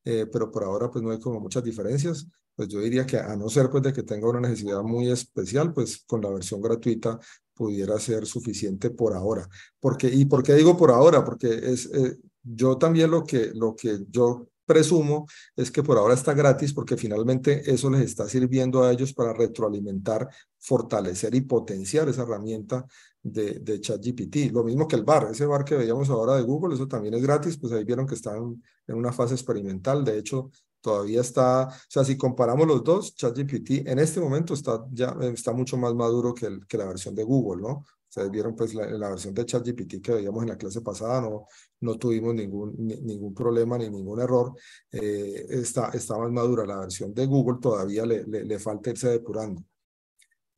[SPEAKER 2] eh, pero por ahora pues no hay como muchas diferencias. Pues yo diría que a no ser pues de que tenga una necesidad muy especial, pues con la versión gratuita pudiera ser suficiente por ahora. Porque, ¿Y por qué digo por ahora? Porque es, eh, yo también lo que, lo que yo presumo es que por ahora está gratis porque finalmente eso les está sirviendo a ellos para retroalimentar, fortalecer y potenciar esa herramienta de, ChatGPT. Lo mismo que el bar, ese bar que veíamos ahora de Google, eso también es gratis, pues ahí vieron que están en una fase experimental. De hecho, todavía está, o sea, si comparamos los dos, ChatGPT en este momento está ya está mucho más maduro que, el, que la versión de Google, ¿no? Ustedes vieron pues la, versión de ChatGPT que veíamos en la clase pasada, no, no tuvimos ningún, ningún problema ni ningún error. Eh, está, está más madura la versión de Google, todavía le, le, falta irse depurando.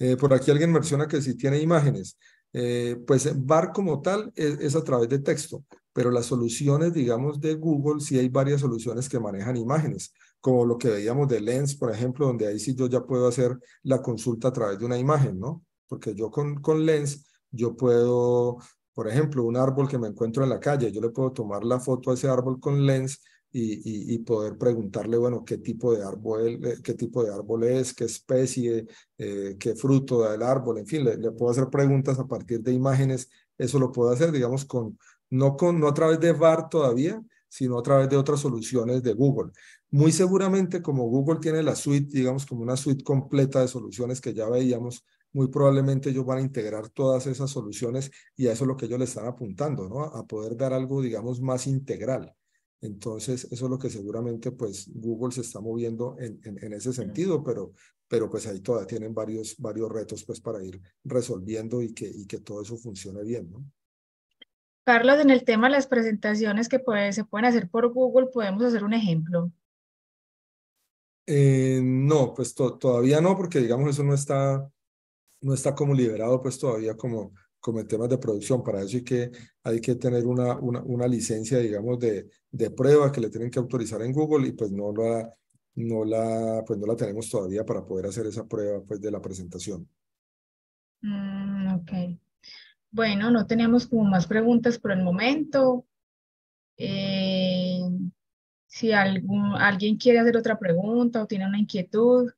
[SPEAKER 2] Eh, por aquí alguien menciona que si tiene imágenes. Eh, pues bar como tal es, es, a través de texto, pero las soluciones, digamos, de Google, sí hay varias soluciones que manejan imágenes, como lo que veíamos de Lens, por ejemplo, donde ahí sí yo ya puedo hacer la consulta a través de una imagen, ¿no? Porque yo con, con Lens, yo puedo, por ejemplo, un árbol que me encuentro en la calle, yo le puedo tomar la foto a ese árbol con Lens y, poder preguntarle, bueno, qué tipo de árbol, eh, qué tipo de árbol es, qué especie, eh, qué fruto da el árbol, en fin, le, puedo hacer preguntas a partir de imágenes, eso lo puedo hacer, digamos, con, no, con, no a través de VAR todavía, sino a través de otras soluciones de Google. Muy seguramente como Google tiene la suite, digamos, como una suite completa de soluciones que ya veíamos, muy probablemente ellos van a integrar todas esas soluciones y a eso es lo que ellos le están apuntando, ¿no? A poder dar algo, digamos, más integral. Entonces, eso es lo que seguramente pues Google se está moviendo en, ese sentido, pero, pero pues ahí todavía tienen varios, varios retos pues para ir resolviendo y que, y que todo eso funcione bien, ¿no?
[SPEAKER 1] Carlos, en el tema de las presentaciones que puede, se pueden hacer por Google, podemos hacer un ejemplo.
[SPEAKER 2] Eh, no, pues todavía no, porque digamos eso no está, no está como liberado pues todavía como, como en temas de producción. Para eso hay que, hay que tener una, una, una licencia, digamos, de, de, prueba que le tienen que autorizar en Google y pues no la, no la, pues no la tenemos todavía para poder hacer esa prueba pues, de la presentación.
[SPEAKER 1] Mm, ok. Bueno, no tenemos como más preguntas por el momento. Eh, si algún, alguien quiere hacer otra
[SPEAKER 4] pregunta o tiene una inquietud.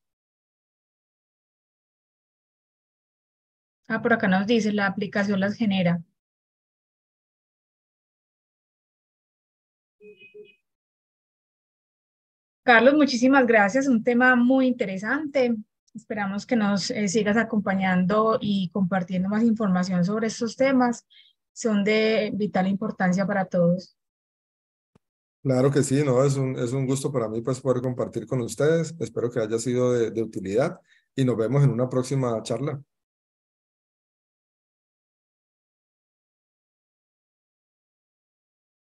[SPEAKER 4] Ah, por acá nos dice, la aplicación las genera. Carlos, muchísimas
[SPEAKER 1] gracias. Un tema muy interesante. Esperamos que nos eh, sigas acompañando y compartiendo más información sobre estos temas. Son de vital importancia para todos.
[SPEAKER 2] Claro que sí, ¿no? Es un, gusto para mí pues, poder compartir con ustedes. Espero que haya sido de, de utilidad y nos vemos en una próxima charla.